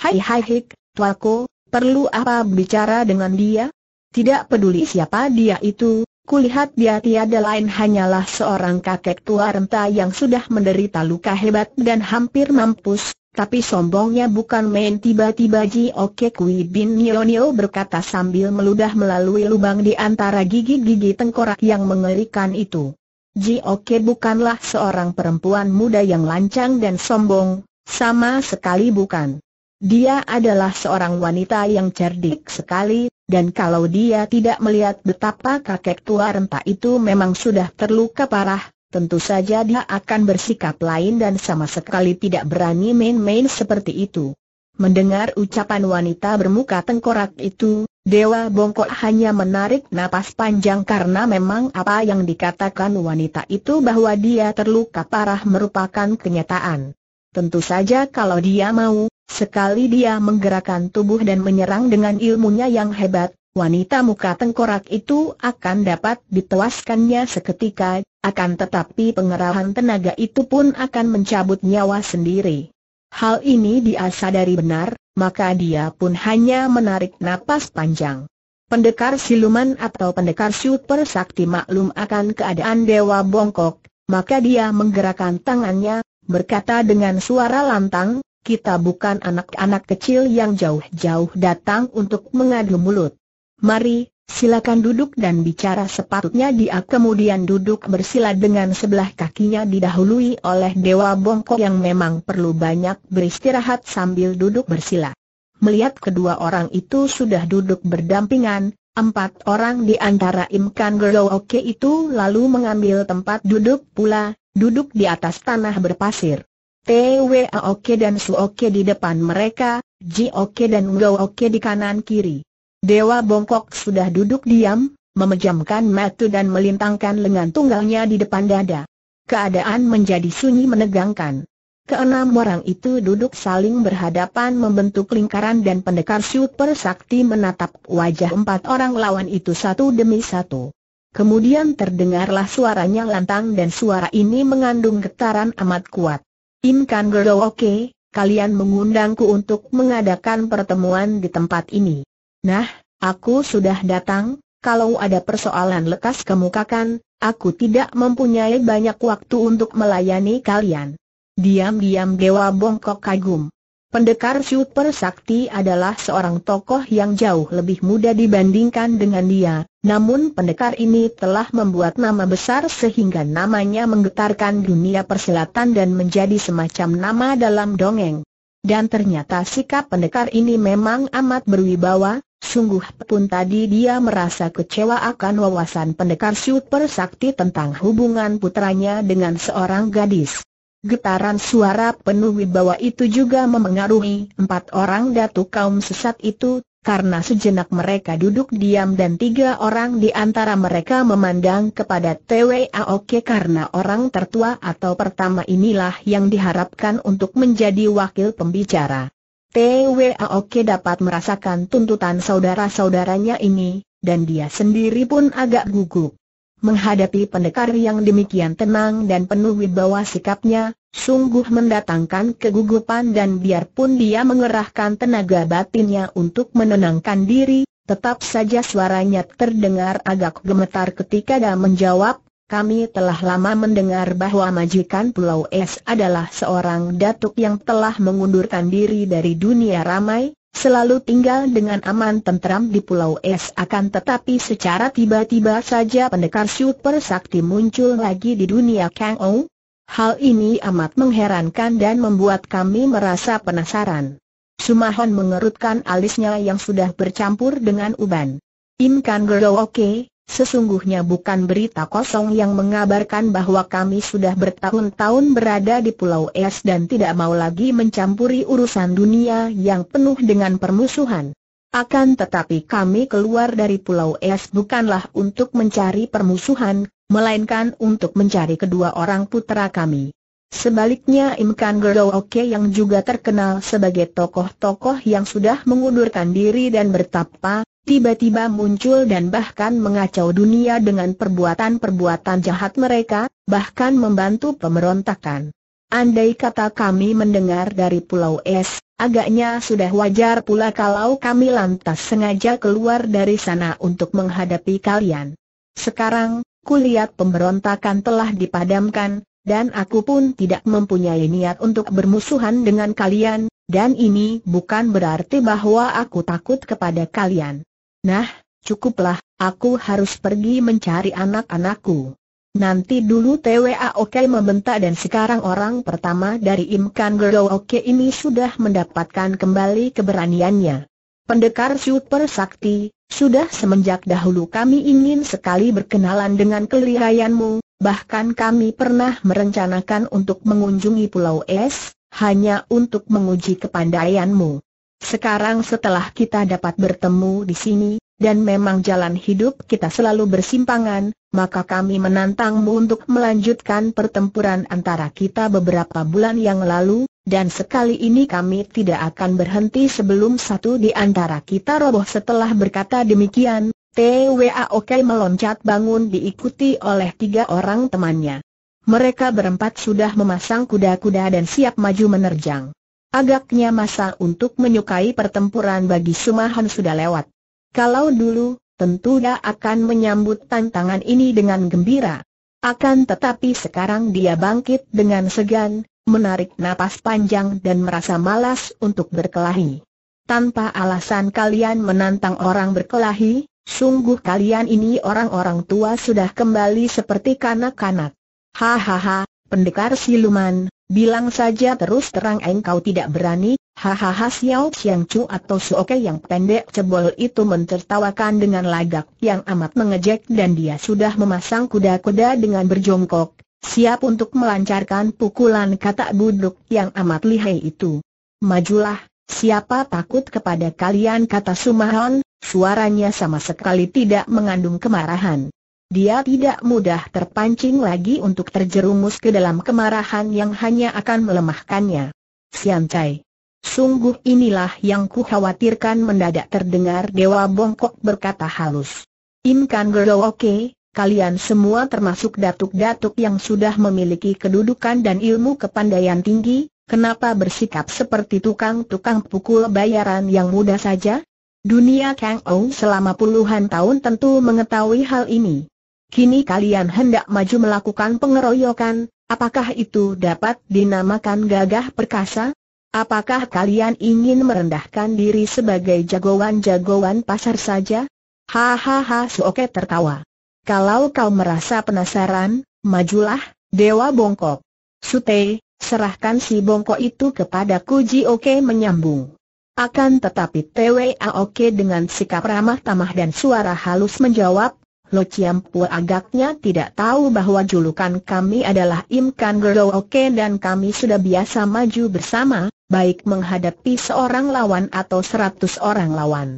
Hai hai hik, tuaku, perlu apa bicara dengan dia? Tidak peduli siapa dia itu, Kulihat dia tiada lain hanyalah seorang kakek tua renta yang sudah menderita luka hebat dan hampir mampus, tapi sombongnya bukan main tiba-tiba Ji Oke Kui Bin Nio Nio berkata sambil meludah melalui lubang di antara gigi-gigi tengkorak yang mengerikan itu. Ji Oke bukanlah seorang perempuan muda yang lancang dan sombong, sama sekali bukan. Dia adalah seorang wanita yang cerdik sekali, dan kalau dia tidak melihat betapa kakek tua renta itu memang sudah terluka parah, tentu saja dia akan bersikap lain dan sama sekali tidak berani main-main seperti itu. Mendengar ucapan wanita bermuka tengkorak itu, Dewa Bongkok hanya menarik napas panjang karena memang apa yang dikatakan wanita itu bahwa dia terluka parah merupakan kenyataan. Tentu saja kalau dia mau, Sekali dia menggerakkan tubuh dan menyerang dengan ilmunya yang hebat, wanita muka tengkorak itu akan dapat ditewaskannya seketika, akan tetapi pengerahan tenaga itu pun akan mencabut nyawa sendiri. Hal ini dia dari benar, maka dia pun hanya menarik napas panjang. Pendekar siluman atau pendekar super sakti maklum akan keadaan dewa bongkok, maka dia menggerakkan tangannya, berkata dengan suara lantang, kita bukan anak-anak kecil yang jauh-jauh datang untuk mengadu mulut. Mari, silakan duduk dan bicara sepatutnya dia kemudian duduk bersila dengan sebelah kakinya didahului oleh Dewa bongkok yang memang perlu banyak beristirahat sambil duduk bersila. Melihat kedua orang itu sudah duduk berdampingan, Empat orang di antara Imkan Gerooke itu lalu mengambil tempat duduk pula, duduk di atas tanah berpasir. Twa oke dan su oke di depan mereka, Ji oke dan oke di kanan kiri. Dewa bongkok sudah duduk diam, memejamkan mata dan melintangkan lengan tunggalnya di depan dada. Keadaan menjadi sunyi menegangkan. Keenam orang itu duduk saling berhadapan membentuk lingkaran dan pendekar super sakti menatap wajah empat orang lawan itu satu demi satu. Kemudian terdengarlah suaranya lantang dan suara ini mengandung getaran amat kuat. Im kan Gero oke, kalian mengundangku untuk mengadakan pertemuan di tempat ini. Nah, aku sudah datang, kalau ada persoalan lekas kemukakan, aku tidak mempunyai banyak waktu untuk melayani kalian. Diam-diam Dewa Bongkok kagum. Pendekar Super Sakti adalah seorang tokoh yang jauh lebih muda dibandingkan dengan dia, namun pendekar ini telah membuat nama besar sehingga namanya menggetarkan dunia persilatan dan menjadi semacam nama dalam dongeng. Dan ternyata sikap pendekar ini memang amat berwibawa, sungguh pun tadi dia merasa kecewa akan wawasan pendekar Super Sakti tentang hubungan putranya dengan seorang gadis. Getaran suara penuh wibawa itu juga memengaruhi empat orang datuk kaum sesat itu, karena sejenak mereka duduk diam dan tiga orang di antara mereka memandang kepada TWAOK karena orang tertua atau pertama inilah yang diharapkan untuk menjadi wakil pembicara. TWAOK dapat merasakan tuntutan saudara-saudaranya ini, dan dia sendiri pun agak gugup. Menghadapi pendekar yang demikian tenang dan penuh wibawa sikapnya, sungguh mendatangkan kegugupan dan biarpun dia mengerahkan tenaga batinnya untuk menenangkan diri, tetap saja suaranya terdengar agak gemetar ketika dia menjawab, kami telah lama mendengar bahwa majikan Pulau Es adalah seorang datuk yang telah mengundurkan diri dari dunia ramai, selalu tinggal dengan aman tentram di Pulau Es akan tetapi secara tiba-tiba saja pendekar super sakti muncul lagi di dunia Kang Ou. Hal ini amat mengherankan dan membuat kami merasa penasaran. Sumahon mengerutkan alisnya yang sudah bercampur dengan uban. Imkan Kan Oke, Sesungguhnya bukan berita kosong yang mengabarkan bahwa kami sudah bertahun-tahun berada di Pulau Es dan tidak mau lagi mencampuri urusan dunia yang penuh dengan permusuhan. Akan tetapi kami keluar dari Pulau Es bukanlah untuk mencari permusuhan, melainkan untuk mencari kedua orang putra kami. Sebaliknya Imkan Gerooke yang juga terkenal sebagai tokoh-tokoh yang sudah mengundurkan diri dan bertapa, tiba-tiba muncul dan bahkan mengacau dunia dengan perbuatan-perbuatan jahat mereka, bahkan membantu pemberontakan. Andai kata kami mendengar dari Pulau Es, agaknya sudah wajar pula kalau kami lantas sengaja keluar dari sana untuk menghadapi kalian. Sekarang, kulihat pemberontakan telah dipadamkan, dan aku pun tidak mempunyai niat untuk bermusuhan dengan kalian, dan ini bukan berarti bahwa aku takut kepada kalian. Nah, cukuplah, aku harus pergi mencari anak-anakku. Nanti dulu TWA Oke membentak dan sekarang orang pertama dari Imkan Gero Oke ini sudah mendapatkan kembali keberaniannya. Pendekar Super Sakti, sudah semenjak dahulu kami ingin sekali berkenalan dengan kelihayanmu. bahkan kami pernah merencanakan untuk mengunjungi Pulau Es, hanya untuk menguji kepandaianmu. Sekarang setelah kita dapat bertemu di sini, dan memang jalan hidup kita selalu bersimpangan, maka kami menantangmu untuk melanjutkan pertempuran antara kita beberapa bulan yang lalu, dan sekali ini kami tidak akan berhenti sebelum satu di antara kita roboh setelah berkata demikian, TWAOK meloncat bangun diikuti oleh tiga orang temannya. Mereka berempat sudah memasang kuda-kuda dan siap maju menerjang. Agaknya masa untuk menyukai pertempuran bagi Sumahan sudah lewat. Kalau dulu, tentu dia akan menyambut tantangan ini dengan gembira. Akan tetapi sekarang dia bangkit dengan segan, menarik napas panjang dan merasa malas untuk berkelahi. Tanpa alasan kalian menantang orang berkelahi, sungguh kalian ini orang-orang tua sudah kembali seperti kanak-kanak. Hahaha, pendekar siluman, Bilang saja terus terang engkau tidak berani, hahaha Xiao Xiang Chu atau Suoke yang pendek cebol itu mentertawakan dengan lagak yang amat mengejek dan dia sudah memasang kuda-kuda dengan berjongkok, siap untuk melancarkan pukulan kata buduk yang amat lihai itu. Majulah, siapa takut kepada kalian kata Sumahon, suaranya sama sekali tidak mengandung kemarahan. Dia tidak mudah terpancing lagi untuk terjerumus ke dalam kemarahan yang hanya akan melemahkannya. Sian Cai. Sungguh inilah yang kukhawatirkan mendadak terdengar Dewa Bongkok berkata halus. Imkan Gero Oke, kalian semua termasuk datuk-datuk yang sudah memiliki kedudukan dan ilmu kepandaian tinggi, kenapa bersikap seperti tukang-tukang pukul bayaran yang mudah saja? Dunia Kang Ou selama puluhan tahun tentu mengetahui hal ini. Kini kalian hendak maju melakukan pengeroyokan, apakah itu dapat dinamakan gagah perkasa? Apakah kalian ingin merendahkan diri sebagai jagoan-jagoan pasar saja? Hahaha Suoke tertawa. Kalau kau merasa penasaran, majulah, Dewa Bongkok. Sute, serahkan si Bongkok itu kepada kepadaku Oke menyambung. Akan tetapi Twa Oke dengan sikap ramah tamah dan suara halus menjawab, Lo Chiam Pua agaknya tidak tahu bahwa julukan kami adalah Im Kan Gero Oke dan kami sudah biasa maju bersama, baik menghadapi seorang lawan atau seratus orang lawan.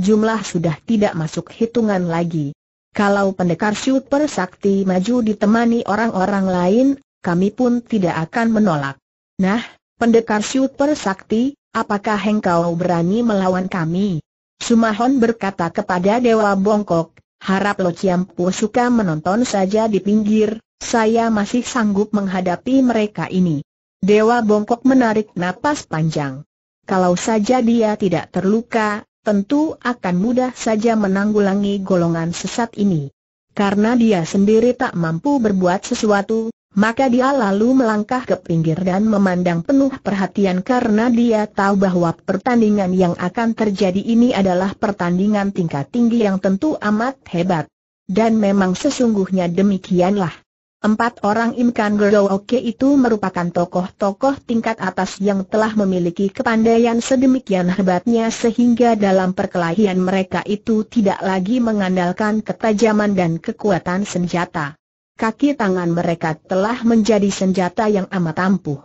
Jumlah sudah tidak masuk hitungan lagi. Kalau pendekar super sakti maju ditemani orang-orang lain, kami pun tidak akan menolak. Nah, pendekar super sakti, apakah engkau berani melawan kami? Sumahon berkata kepada Dewa Bongkok, Harap Lo ciampu suka menonton saja di pinggir, saya masih sanggup menghadapi mereka ini. Dewa Bongkok menarik napas panjang. Kalau saja dia tidak terluka, tentu akan mudah saja menanggulangi golongan sesat ini. Karena dia sendiri tak mampu berbuat sesuatu, maka dia lalu melangkah ke pinggir dan memandang penuh perhatian karena dia tahu bahwa pertandingan yang akan terjadi ini adalah pertandingan tingkat tinggi yang tentu amat hebat. Dan memang sesungguhnya demikianlah. Empat orang Imkan Gerooke itu merupakan tokoh-tokoh tingkat atas yang telah memiliki kepandaian sedemikian hebatnya sehingga dalam perkelahian mereka itu tidak lagi mengandalkan ketajaman dan kekuatan senjata kaki tangan mereka telah menjadi senjata yang amat ampuh.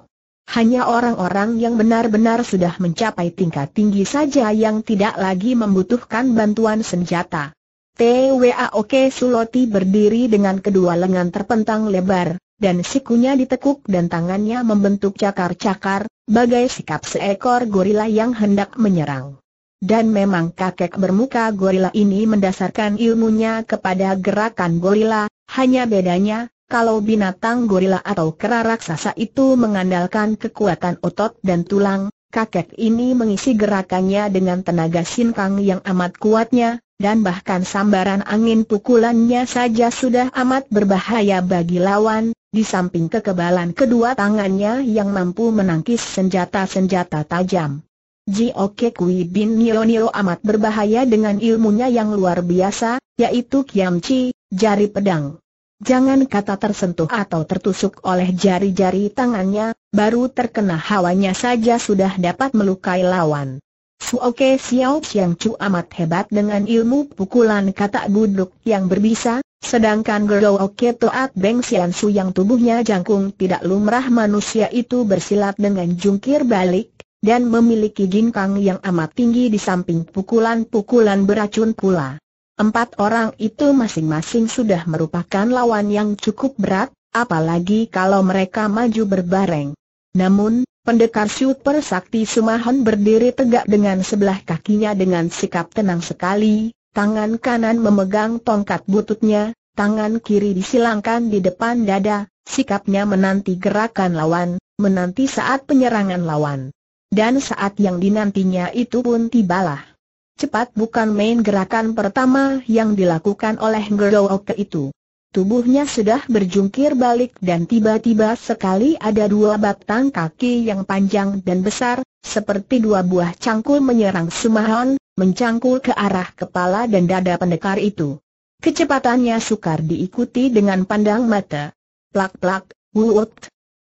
Hanya orang-orang yang benar-benar sudah mencapai tingkat tinggi saja yang tidak lagi membutuhkan bantuan senjata. TWA Oke Suloti berdiri dengan kedua lengan terpentang lebar, dan sikunya ditekuk dan tangannya membentuk cakar-cakar, bagai sikap seekor gorila yang hendak menyerang. Dan memang kakek bermuka gorila ini mendasarkan ilmunya kepada gerakan gorila, hanya bedanya, kalau binatang gorila atau kera raksasa itu mengandalkan kekuatan otot dan tulang, kakek ini mengisi gerakannya dengan tenaga sinkang yang amat kuatnya, dan bahkan sambaran angin pukulannya saja sudah amat berbahaya bagi lawan, di samping kekebalan kedua tangannya yang mampu menangkis senjata-senjata tajam. Jioke Kui Bin Nio Nio amat berbahaya dengan ilmunya yang luar biasa, yaitu Chi, jari pedang. Jangan kata tersentuh atau tertusuk oleh jari-jari tangannya, baru terkena hawanya saja sudah dapat melukai lawan. Suoke Xiao Chiang Chu amat hebat dengan ilmu pukulan katak guduk yang berbisa, sedangkan Geroo Toat Beng Xian Su yang tubuhnya jangkung tidak lumrah manusia itu bersilat dengan jungkir balik, dan memiliki ginkang yang amat tinggi di samping pukulan-pukulan beracun pula. Empat orang itu masing-masing sudah merupakan lawan yang cukup berat, apalagi kalau mereka maju berbareng. Namun, pendekar super sakti Sumahon berdiri tegak dengan sebelah kakinya dengan sikap tenang sekali, tangan kanan memegang tongkat bututnya, tangan kiri disilangkan di depan dada, sikapnya menanti gerakan lawan, menanti saat penyerangan lawan. Dan saat yang dinantinya itu pun tibalah. Cepat bukan main gerakan pertama yang dilakukan oleh Ngerooke itu. Tubuhnya sudah berjungkir balik dan tiba-tiba sekali ada dua batang kaki yang panjang dan besar, seperti dua buah cangkul menyerang Sumahon, mencangkul ke arah kepala dan dada pendekar itu. Kecepatannya sukar diikuti dengan pandang mata. Plak-plak, wuut.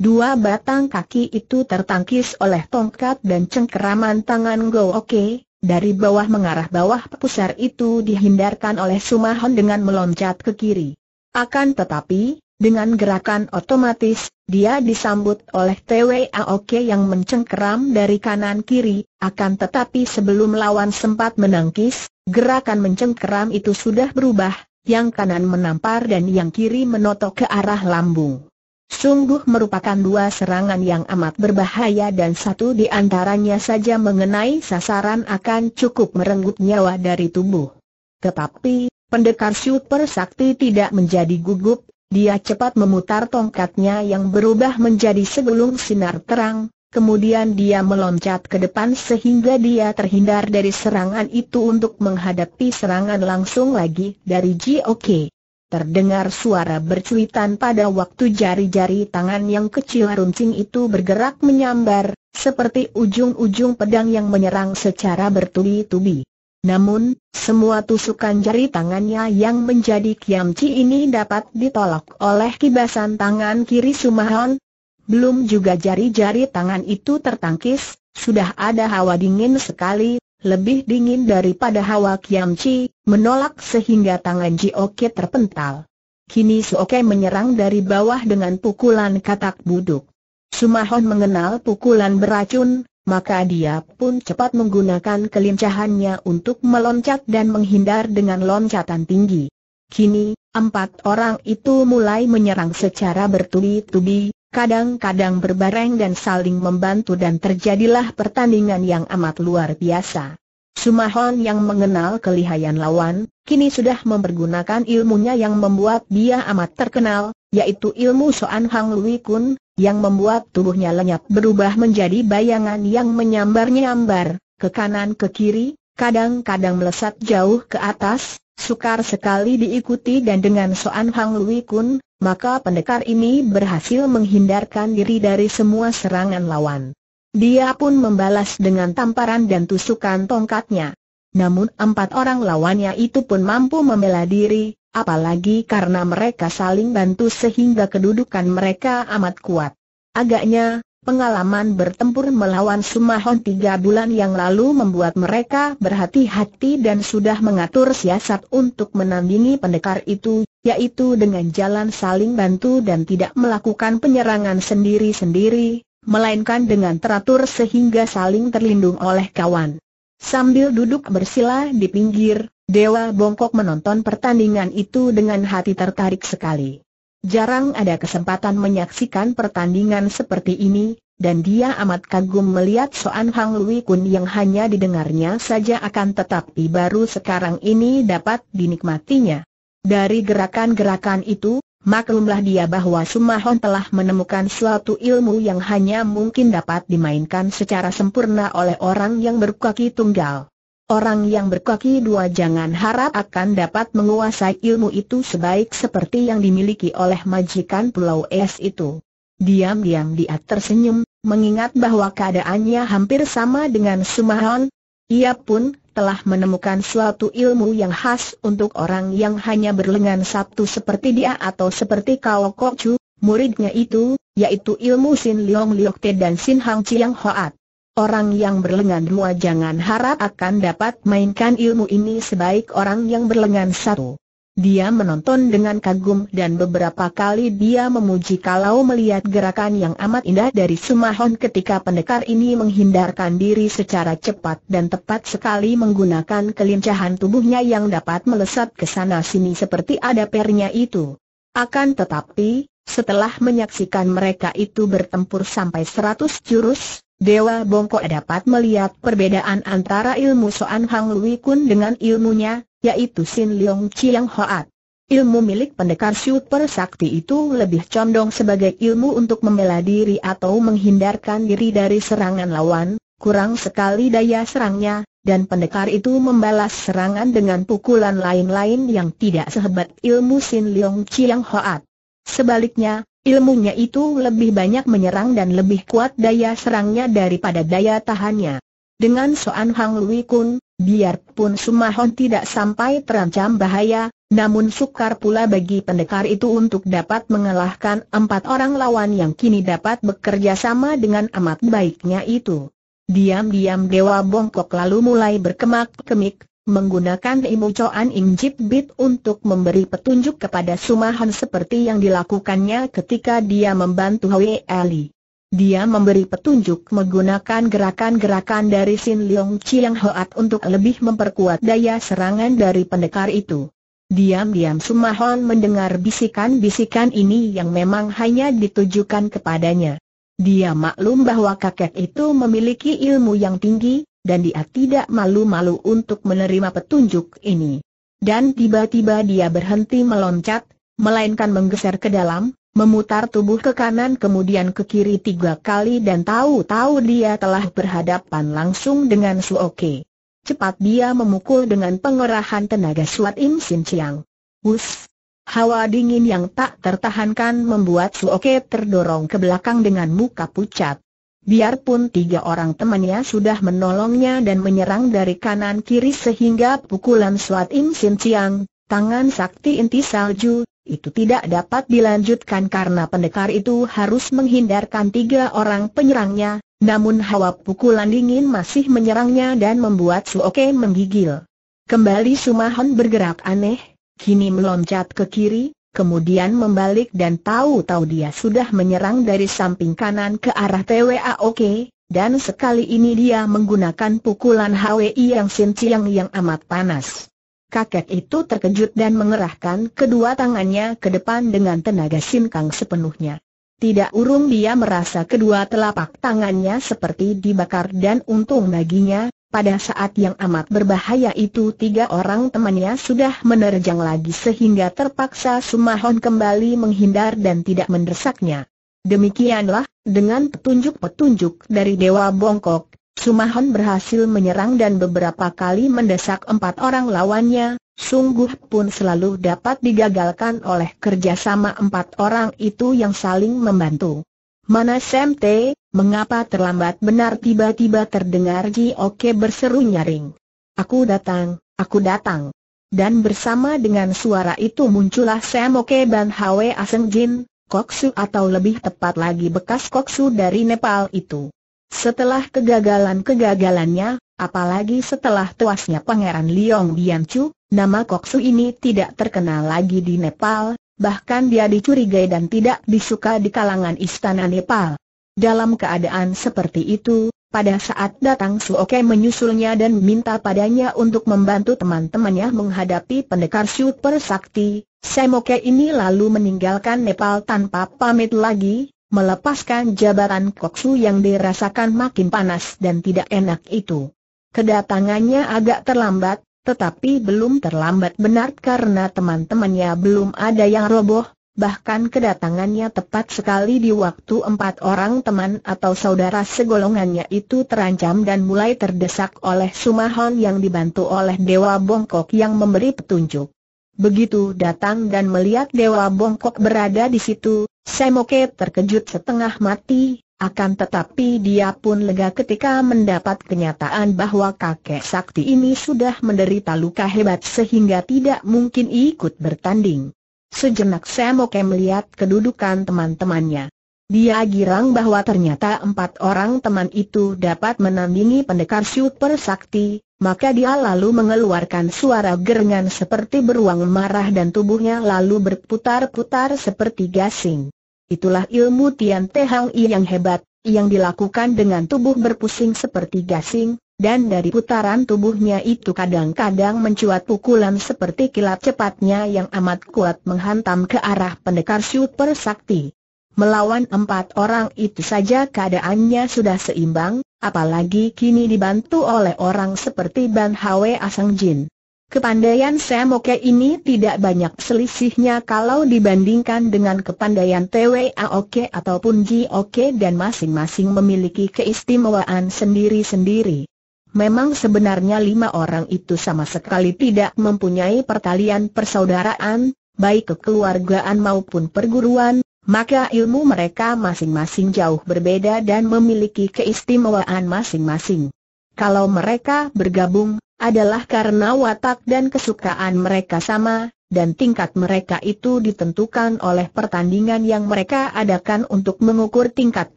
Dua batang kaki itu tertangkis oleh tongkat dan cengkeraman tangan Go Oke, dari bawah mengarah bawah pusar itu dihindarkan oleh Sumahon dengan meloncat ke kiri. Akan tetapi, dengan gerakan otomatis, dia disambut oleh TWAOK yang mencengkeram dari kanan kiri, akan tetapi sebelum lawan sempat menangkis, gerakan mencengkeram itu sudah berubah, yang kanan menampar dan yang kiri menotok ke arah lambung sungguh merupakan dua serangan yang amat berbahaya dan satu di antaranya saja mengenai sasaran akan cukup merenggut nyawa dari tubuh. Tetapi, pendekar super sakti tidak menjadi gugup, dia cepat memutar tongkatnya yang berubah menjadi segulung sinar terang, Kemudian dia meloncat ke depan sehingga dia terhindar dari serangan itu untuk menghadapi serangan langsung lagi dari Jiok. Terdengar suara bercuitan pada waktu jari-jari tangan yang kecil runcing itu bergerak menyambar, seperti ujung-ujung pedang yang menyerang secara bertubi-tubi. Namun, semua tusukan jari tangannya yang menjadi kiamci ini dapat ditolak oleh kibasan tangan kiri Sumahon. Belum juga jari-jari tangan itu tertangkis, sudah ada hawa dingin sekali lebih dingin daripada hawa Kiam Chi, menolak sehingga tangan Ji Oke terpental. Kini Su Oke menyerang dari bawah dengan pukulan katak buduk. Sumahon mengenal pukulan beracun, maka dia pun cepat menggunakan kelincahannya untuk meloncat dan menghindar dengan loncatan tinggi. Kini, empat orang itu mulai menyerang secara bertubi-tubi, kadang-kadang berbareng dan saling membantu dan terjadilah pertandingan yang amat luar biasa. Sumahon yang mengenal kelihayan lawan, kini sudah mempergunakan ilmunya yang membuat dia amat terkenal, yaitu ilmu Soan Hang Lui Kun, yang membuat tubuhnya lenyap berubah menjadi bayangan yang menyambar-nyambar, ke kanan ke kiri, kadang-kadang melesat jauh ke atas, sukar sekali diikuti dan dengan Soan Hang Lui Kun, maka pendekar ini berhasil menghindarkan diri dari semua serangan lawan. Dia pun membalas dengan tamparan dan tusukan tongkatnya. Namun empat orang lawannya itu pun mampu membela diri, apalagi karena mereka saling bantu sehingga kedudukan mereka amat kuat. Agaknya, pengalaman bertempur melawan Sumahon tiga bulan yang lalu membuat mereka berhati-hati dan sudah mengatur siasat untuk menandingi pendekar itu yaitu dengan jalan saling bantu dan tidak melakukan penyerangan sendiri-sendiri, melainkan dengan teratur sehingga saling terlindung oleh kawan. Sambil duduk bersila di pinggir, Dewa Bongkok menonton pertandingan itu dengan hati tertarik sekali. Jarang ada kesempatan menyaksikan pertandingan seperti ini, dan dia amat kagum melihat Soan Hang Lui Kun yang hanya didengarnya saja akan tetapi baru sekarang ini dapat dinikmatinya. Dari gerakan-gerakan itu, maklumlah dia bahwa Sumahon telah menemukan suatu ilmu yang hanya mungkin dapat dimainkan secara sempurna oleh orang yang berkaki tunggal. Orang yang berkaki dua jangan harap akan dapat menguasai ilmu itu sebaik seperti yang dimiliki oleh majikan Pulau Es itu. Diam-diam dia tersenyum, mengingat bahwa keadaannya hampir sama dengan Sumahon. Ia pun telah menemukan suatu ilmu yang khas untuk orang yang hanya berlengan satu seperti dia atau seperti Kao Chu, muridnya itu, yaitu ilmu Sin Leong Liok Te dan Sin Hang Chiang Hoat. Orang yang berlengan dua jangan harap akan dapat mainkan ilmu ini sebaik orang yang berlengan satu. Dia menonton dengan kagum dan beberapa kali dia memuji kalau melihat gerakan yang amat indah dari Sumahon ketika pendekar ini menghindarkan diri secara cepat dan tepat sekali menggunakan kelincahan tubuhnya yang dapat melesat ke sana sini seperti ada pernya itu. Akan tetapi, setelah menyaksikan mereka itu bertempur sampai seratus jurus, Dewa Bongko dapat melihat perbedaan antara ilmu Soan Hang Lui Kun dengan ilmunya, yaitu Sin Leong Chiang Hoat. Ilmu milik pendekar super sakti itu lebih condong sebagai ilmu untuk membela diri atau menghindarkan diri dari serangan lawan, kurang sekali daya serangnya, dan pendekar itu membalas serangan dengan pukulan lain-lain yang tidak sehebat ilmu Sin Leong Chiang Hoat. Sebaliknya, ilmunya itu lebih banyak menyerang dan lebih kuat daya serangnya daripada daya tahannya. Dengan Soan Hang Lui Kun, Biarpun Sumahon tidak sampai terancam bahaya, namun sukar pula bagi pendekar itu untuk dapat mengalahkan empat orang lawan yang kini dapat bekerja sama dengan amat baiknya itu. Diam-diam Dewa Bongkok lalu mulai berkemak-kemik, menggunakan ilmu Coan Ing Jip Bit untuk memberi petunjuk kepada Sumahon seperti yang dilakukannya ketika dia membantu Hwee Ali. Dia memberi petunjuk menggunakan gerakan-gerakan dari Sin Leong Chiang Hoat untuk lebih memperkuat daya serangan dari pendekar itu. Diam-diam Sumahon mendengar bisikan-bisikan ini yang memang hanya ditujukan kepadanya. Dia maklum bahwa kakek itu memiliki ilmu yang tinggi, dan dia tidak malu-malu untuk menerima petunjuk ini. Dan tiba-tiba dia berhenti meloncat, melainkan menggeser ke dalam, memutar tubuh ke kanan kemudian ke kiri tiga kali dan tahu-tahu dia telah berhadapan langsung dengan Suoke. Cepat dia memukul dengan pengerahan tenaga Suat Im Sin Chiang. Wus! Hawa dingin yang tak tertahankan membuat Suoke terdorong ke belakang dengan muka pucat. Biarpun tiga orang temannya sudah menolongnya dan menyerang dari kanan kiri sehingga pukulan Suat Im Sin Chiang, tangan sakti inti salju, itu tidak dapat dilanjutkan karena pendekar itu harus menghindarkan tiga orang penyerangnya, namun hawa pukulan dingin masih menyerangnya dan membuat Suoke menggigil. Kembali Sumahon bergerak aneh, kini meloncat ke kiri, kemudian membalik dan tahu-tahu dia sudah menyerang dari samping kanan ke arah TWA TWAOK, dan sekali ini dia menggunakan pukulan HWI yang sinciang yang amat panas. Kakek itu terkejut dan mengerahkan kedua tangannya ke depan dengan tenaga sinkang sepenuhnya. Tidak urung dia merasa kedua telapak tangannya seperti dibakar dan untung baginya, pada saat yang amat berbahaya itu tiga orang temannya sudah menerjang lagi sehingga terpaksa Sumahon kembali menghindar dan tidak mendesaknya. Demikianlah, dengan petunjuk-petunjuk dari Dewa Bongkok, Sumahon berhasil menyerang dan beberapa kali mendesak empat orang lawannya, sungguh pun selalu dapat digagalkan oleh kerjasama empat orang itu yang saling membantu. Mana Sam T, mengapa terlambat benar tiba-tiba terdengar Ji Oke berseru nyaring. Aku datang, aku datang. Dan bersama dengan suara itu muncullah Sam Oke Ban Hwe Aseng Jin, koksu atau lebih tepat lagi bekas koksu dari Nepal itu. Setelah kegagalan-kegagalannya, apalagi setelah tuasnya Pangeran Liong Biancu, nama Koksu ini tidak terkenal lagi di Nepal, bahkan dia dicurigai dan tidak disuka di kalangan istana Nepal. Dalam keadaan seperti itu, pada saat datang Suoke menyusulnya dan minta padanya untuk membantu teman-temannya menghadapi pendekar super sakti, Semoke ini lalu meninggalkan Nepal tanpa pamit lagi, melepaskan jabatan koksu yang dirasakan makin panas dan tidak enak itu. Kedatangannya agak terlambat, tetapi belum terlambat benar karena teman-temannya belum ada yang roboh, bahkan kedatangannya tepat sekali di waktu empat orang teman atau saudara segolongannya itu terancam dan mulai terdesak oleh Sumahon yang dibantu oleh Dewa Bongkok yang memberi petunjuk. Begitu datang dan melihat Dewa Bongkok berada di situ, Semoke terkejut setengah mati, akan tetapi dia pun lega ketika mendapat kenyataan bahwa kakek sakti ini sudah menderita luka hebat sehingga tidak mungkin ikut bertanding. Sejenak Semoke melihat kedudukan teman-temannya. Dia girang bahwa ternyata empat orang teman itu dapat menandingi pendekar super sakti, maka dia lalu mengeluarkan suara gerengan seperti beruang marah dan tubuhnya lalu berputar-putar seperti gasing. Itulah ilmu Tian Te Hang I yang hebat, yang dilakukan dengan tubuh berpusing seperti gasing, dan dari putaran tubuhnya itu kadang-kadang mencuat pukulan seperti kilat cepatnya yang amat kuat menghantam ke arah pendekar super sakti. Melawan empat orang itu saja keadaannya sudah seimbang, apalagi kini dibantu oleh orang seperti Ban Hwe Asang Jin. Kepandaian Semoke ini tidak banyak selisihnya kalau dibandingkan dengan kepandaian TWAOK ataupun GOK dan masing-masing memiliki keistimewaan sendiri-sendiri. Memang sebenarnya lima orang itu sama sekali tidak mempunyai pertalian persaudaraan, baik kekeluargaan maupun perguruan, maka ilmu mereka masing-masing jauh berbeda dan memiliki keistimewaan masing-masing. Kalau mereka bergabung, adalah karena watak dan kesukaan mereka sama, dan tingkat mereka itu ditentukan oleh pertandingan yang mereka adakan untuk mengukur tingkat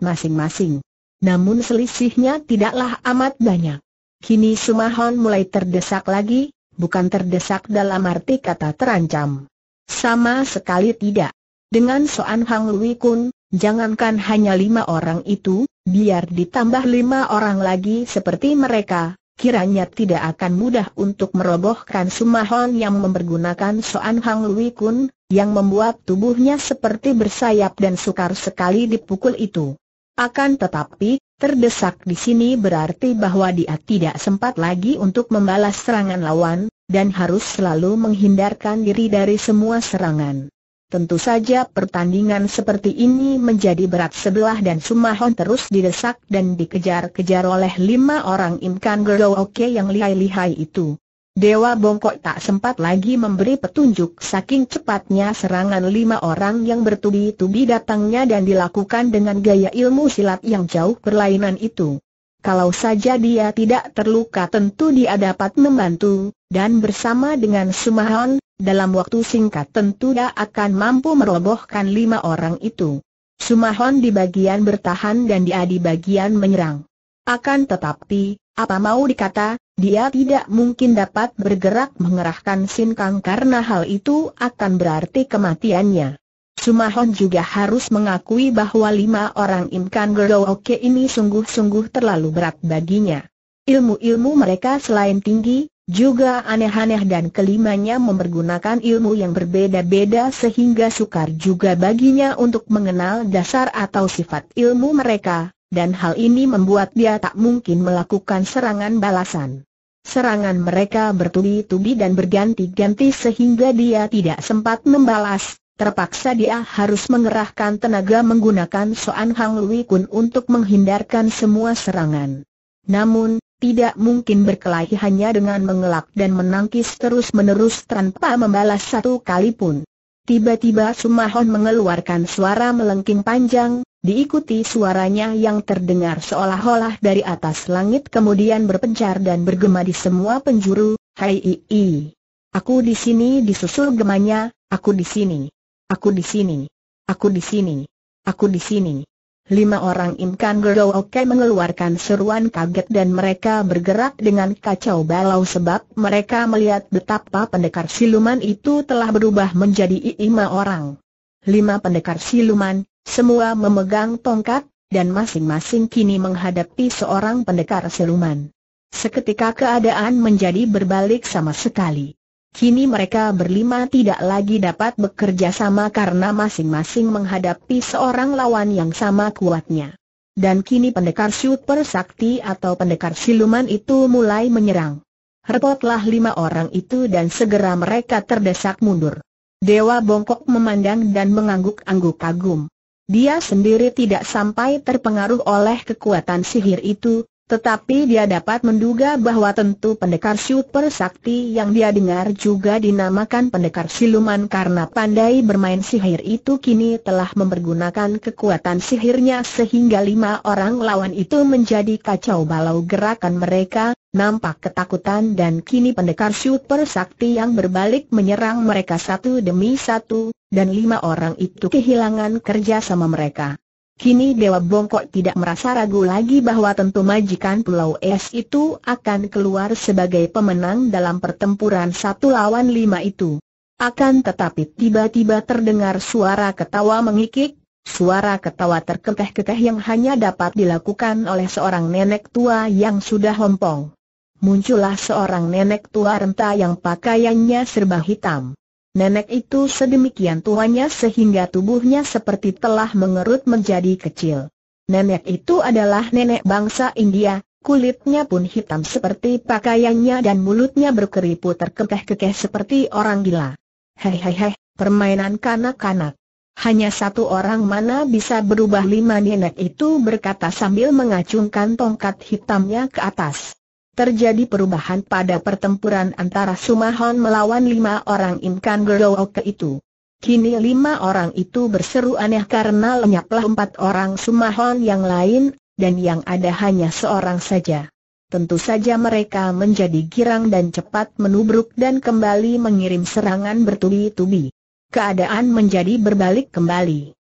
masing-masing. Namun selisihnya tidaklah amat banyak. Kini Sumahon mulai terdesak lagi, bukan terdesak dalam arti kata terancam. Sama sekali tidak. Dengan Soan Hang Lui Kun, jangankan hanya lima orang itu, biar ditambah lima orang lagi seperti mereka, kiranya tidak akan mudah untuk merobohkan Sumahon yang mempergunakan Soan Hang Lui Kun, yang membuat tubuhnya seperti bersayap dan sukar sekali dipukul itu. Akan tetapi, terdesak di sini berarti bahwa dia tidak sempat lagi untuk membalas serangan lawan, dan harus selalu menghindarkan diri dari semua serangan. Tentu saja pertandingan seperti ini menjadi berat sebelah dan Sumahon terus didesak dan dikejar-kejar oleh lima orang imkan Gerdo Oke yang lihai-lihai itu. Dewa Bongkok tak sempat lagi memberi petunjuk saking cepatnya serangan lima orang yang bertubi-tubi datangnya dan dilakukan dengan gaya ilmu silat yang jauh berlainan itu. Kalau saja dia tidak terluka tentu dia dapat membantu, dan bersama dengan Sumahon, dalam waktu singkat tentu dia akan mampu merobohkan lima orang itu. Sumahon di bagian bertahan dan dia di bagian menyerang. Akan tetapi, apa mau dikata, dia tidak mungkin dapat bergerak mengerahkan Sin Kang karena hal itu akan berarti kematiannya. Sumahon juga harus mengakui bahwa lima orang Imkan Gerooke ini sungguh-sungguh terlalu berat baginya. Ilmu-ilmu mereka selain tinggi, juga aneh-aneh dan kelimanya mempergunakan ilmu yang berbeda-beda sehingga sukar juga baginya untuk mengenal dasar atau sifat ilmu mereka, dan hal ini membuat dia tak mungkin melakukan serangan balasan. Serangan mereka bertubi-tubi dan berganti-ganti sehingga dia tidak sempat membalas, terpaksa dia harus mengerahkan tenaga menggunakan Soan Hang Lui Kun untuk menghindarkan semua serangan. Namun, tidak mungkin berkelahi hanya dengan mengelak dan menangkis terus-menerus tanpa membalas satu kali pun. Tiba-tiba Sumahon mengeluarkan suara melengking panjang, diikuti suaranya yang terdengar seolah-olah dari atas langit kemudian berpencar dan bergema di semua penjuru, Hai i. Aku di sini disusul gemanya, aku di sini. Aku di sini. Aku di sini. Aku di sini. Lima orang imkan Gerooke mengeluarkan seruan kaget dan mereka bergerak dengan kacau balau sebab mereka melihat betapa pendekar siluman itu telah berubah menjadi lima orang. Lima pendekar siluman, semua memegang tongkat, dan masing-masing kini menghadapi seorang pendekar siluman. Seketika keadaan menjadi berbalik sama sekali. Kini mereka berlima tidak lagi dapat bekerja sama karena masing-masing menghadapi seorang lawan yang sama kuatnya. Dan kini pendekar super sakti atau pendekar siluman itu mulai menyerang. Repotlah lima orang itu dan segera mereka terdesak mundur. Dewa bongkok memandang dan mengangguk-angguk kagum. Dia sendiri tidak sampai terpengaruh oleh kekuatan sihir itu, tetapi dia dapat menduga bahwa tentu pendekar super sakti yang dia dengar juga dinamakan pendekar siluman karena pandai bermain sihir itu kini telah mempergunakan kekuatan sihirnya sehingga lima orang lawan itu menjadi kacau balau gerakan mereka, nampak ketakutan dan kini pendekar super sakti yang berbalik menyerang mereka satu demi satu, dan lima orang itu kehilangan kerja sama mereka. Kini Dewa Bongkok tidak merasa ragu lagi bahwa tentu majikan Pulau Es itu akan keluar sebagai pemenang dalam pertempuran satu lawan lima itu. Akan tetapi tiba-tiba terdengar suara ketawa mengikik, suara ketawa terkekeh-kekeh yang hanya dapat dilakukan oleh seorang nenek tua yang sudah hompong. Muncullah seorang nenek tua renta yang pakaiannya serba hitam. Nenek itu sedemikian tuanya sehingga tubuhnya seperti telah mengerut menjadi kecil. Nenek itu adalah nenek bangsa India, kulitnya pun hitam seperti pakaiannya dan mulutnya berkeripu terkekeh-kekeh seperti orang gila. Hehehe, permainan kanak-kanak. Hanya satu orang mana bisa berubah lima nenek itu berkata sambil mengacungkan tongkat hitamnya ke atas terjadi perubahan pada pertempuran antara Sumahon melawan lima orang Imkan Gerooke itu. Kini lima orang itu berseru aneh karena lenyaplah empat orang Sumahon yang lain, dan yang ada hanya seorang saja. Tentu saja mereka menjadi girang dan cepat menubruk dan kembali mengirim serangan bertubi-tubi. Keadaan menjadi berbalik kembali.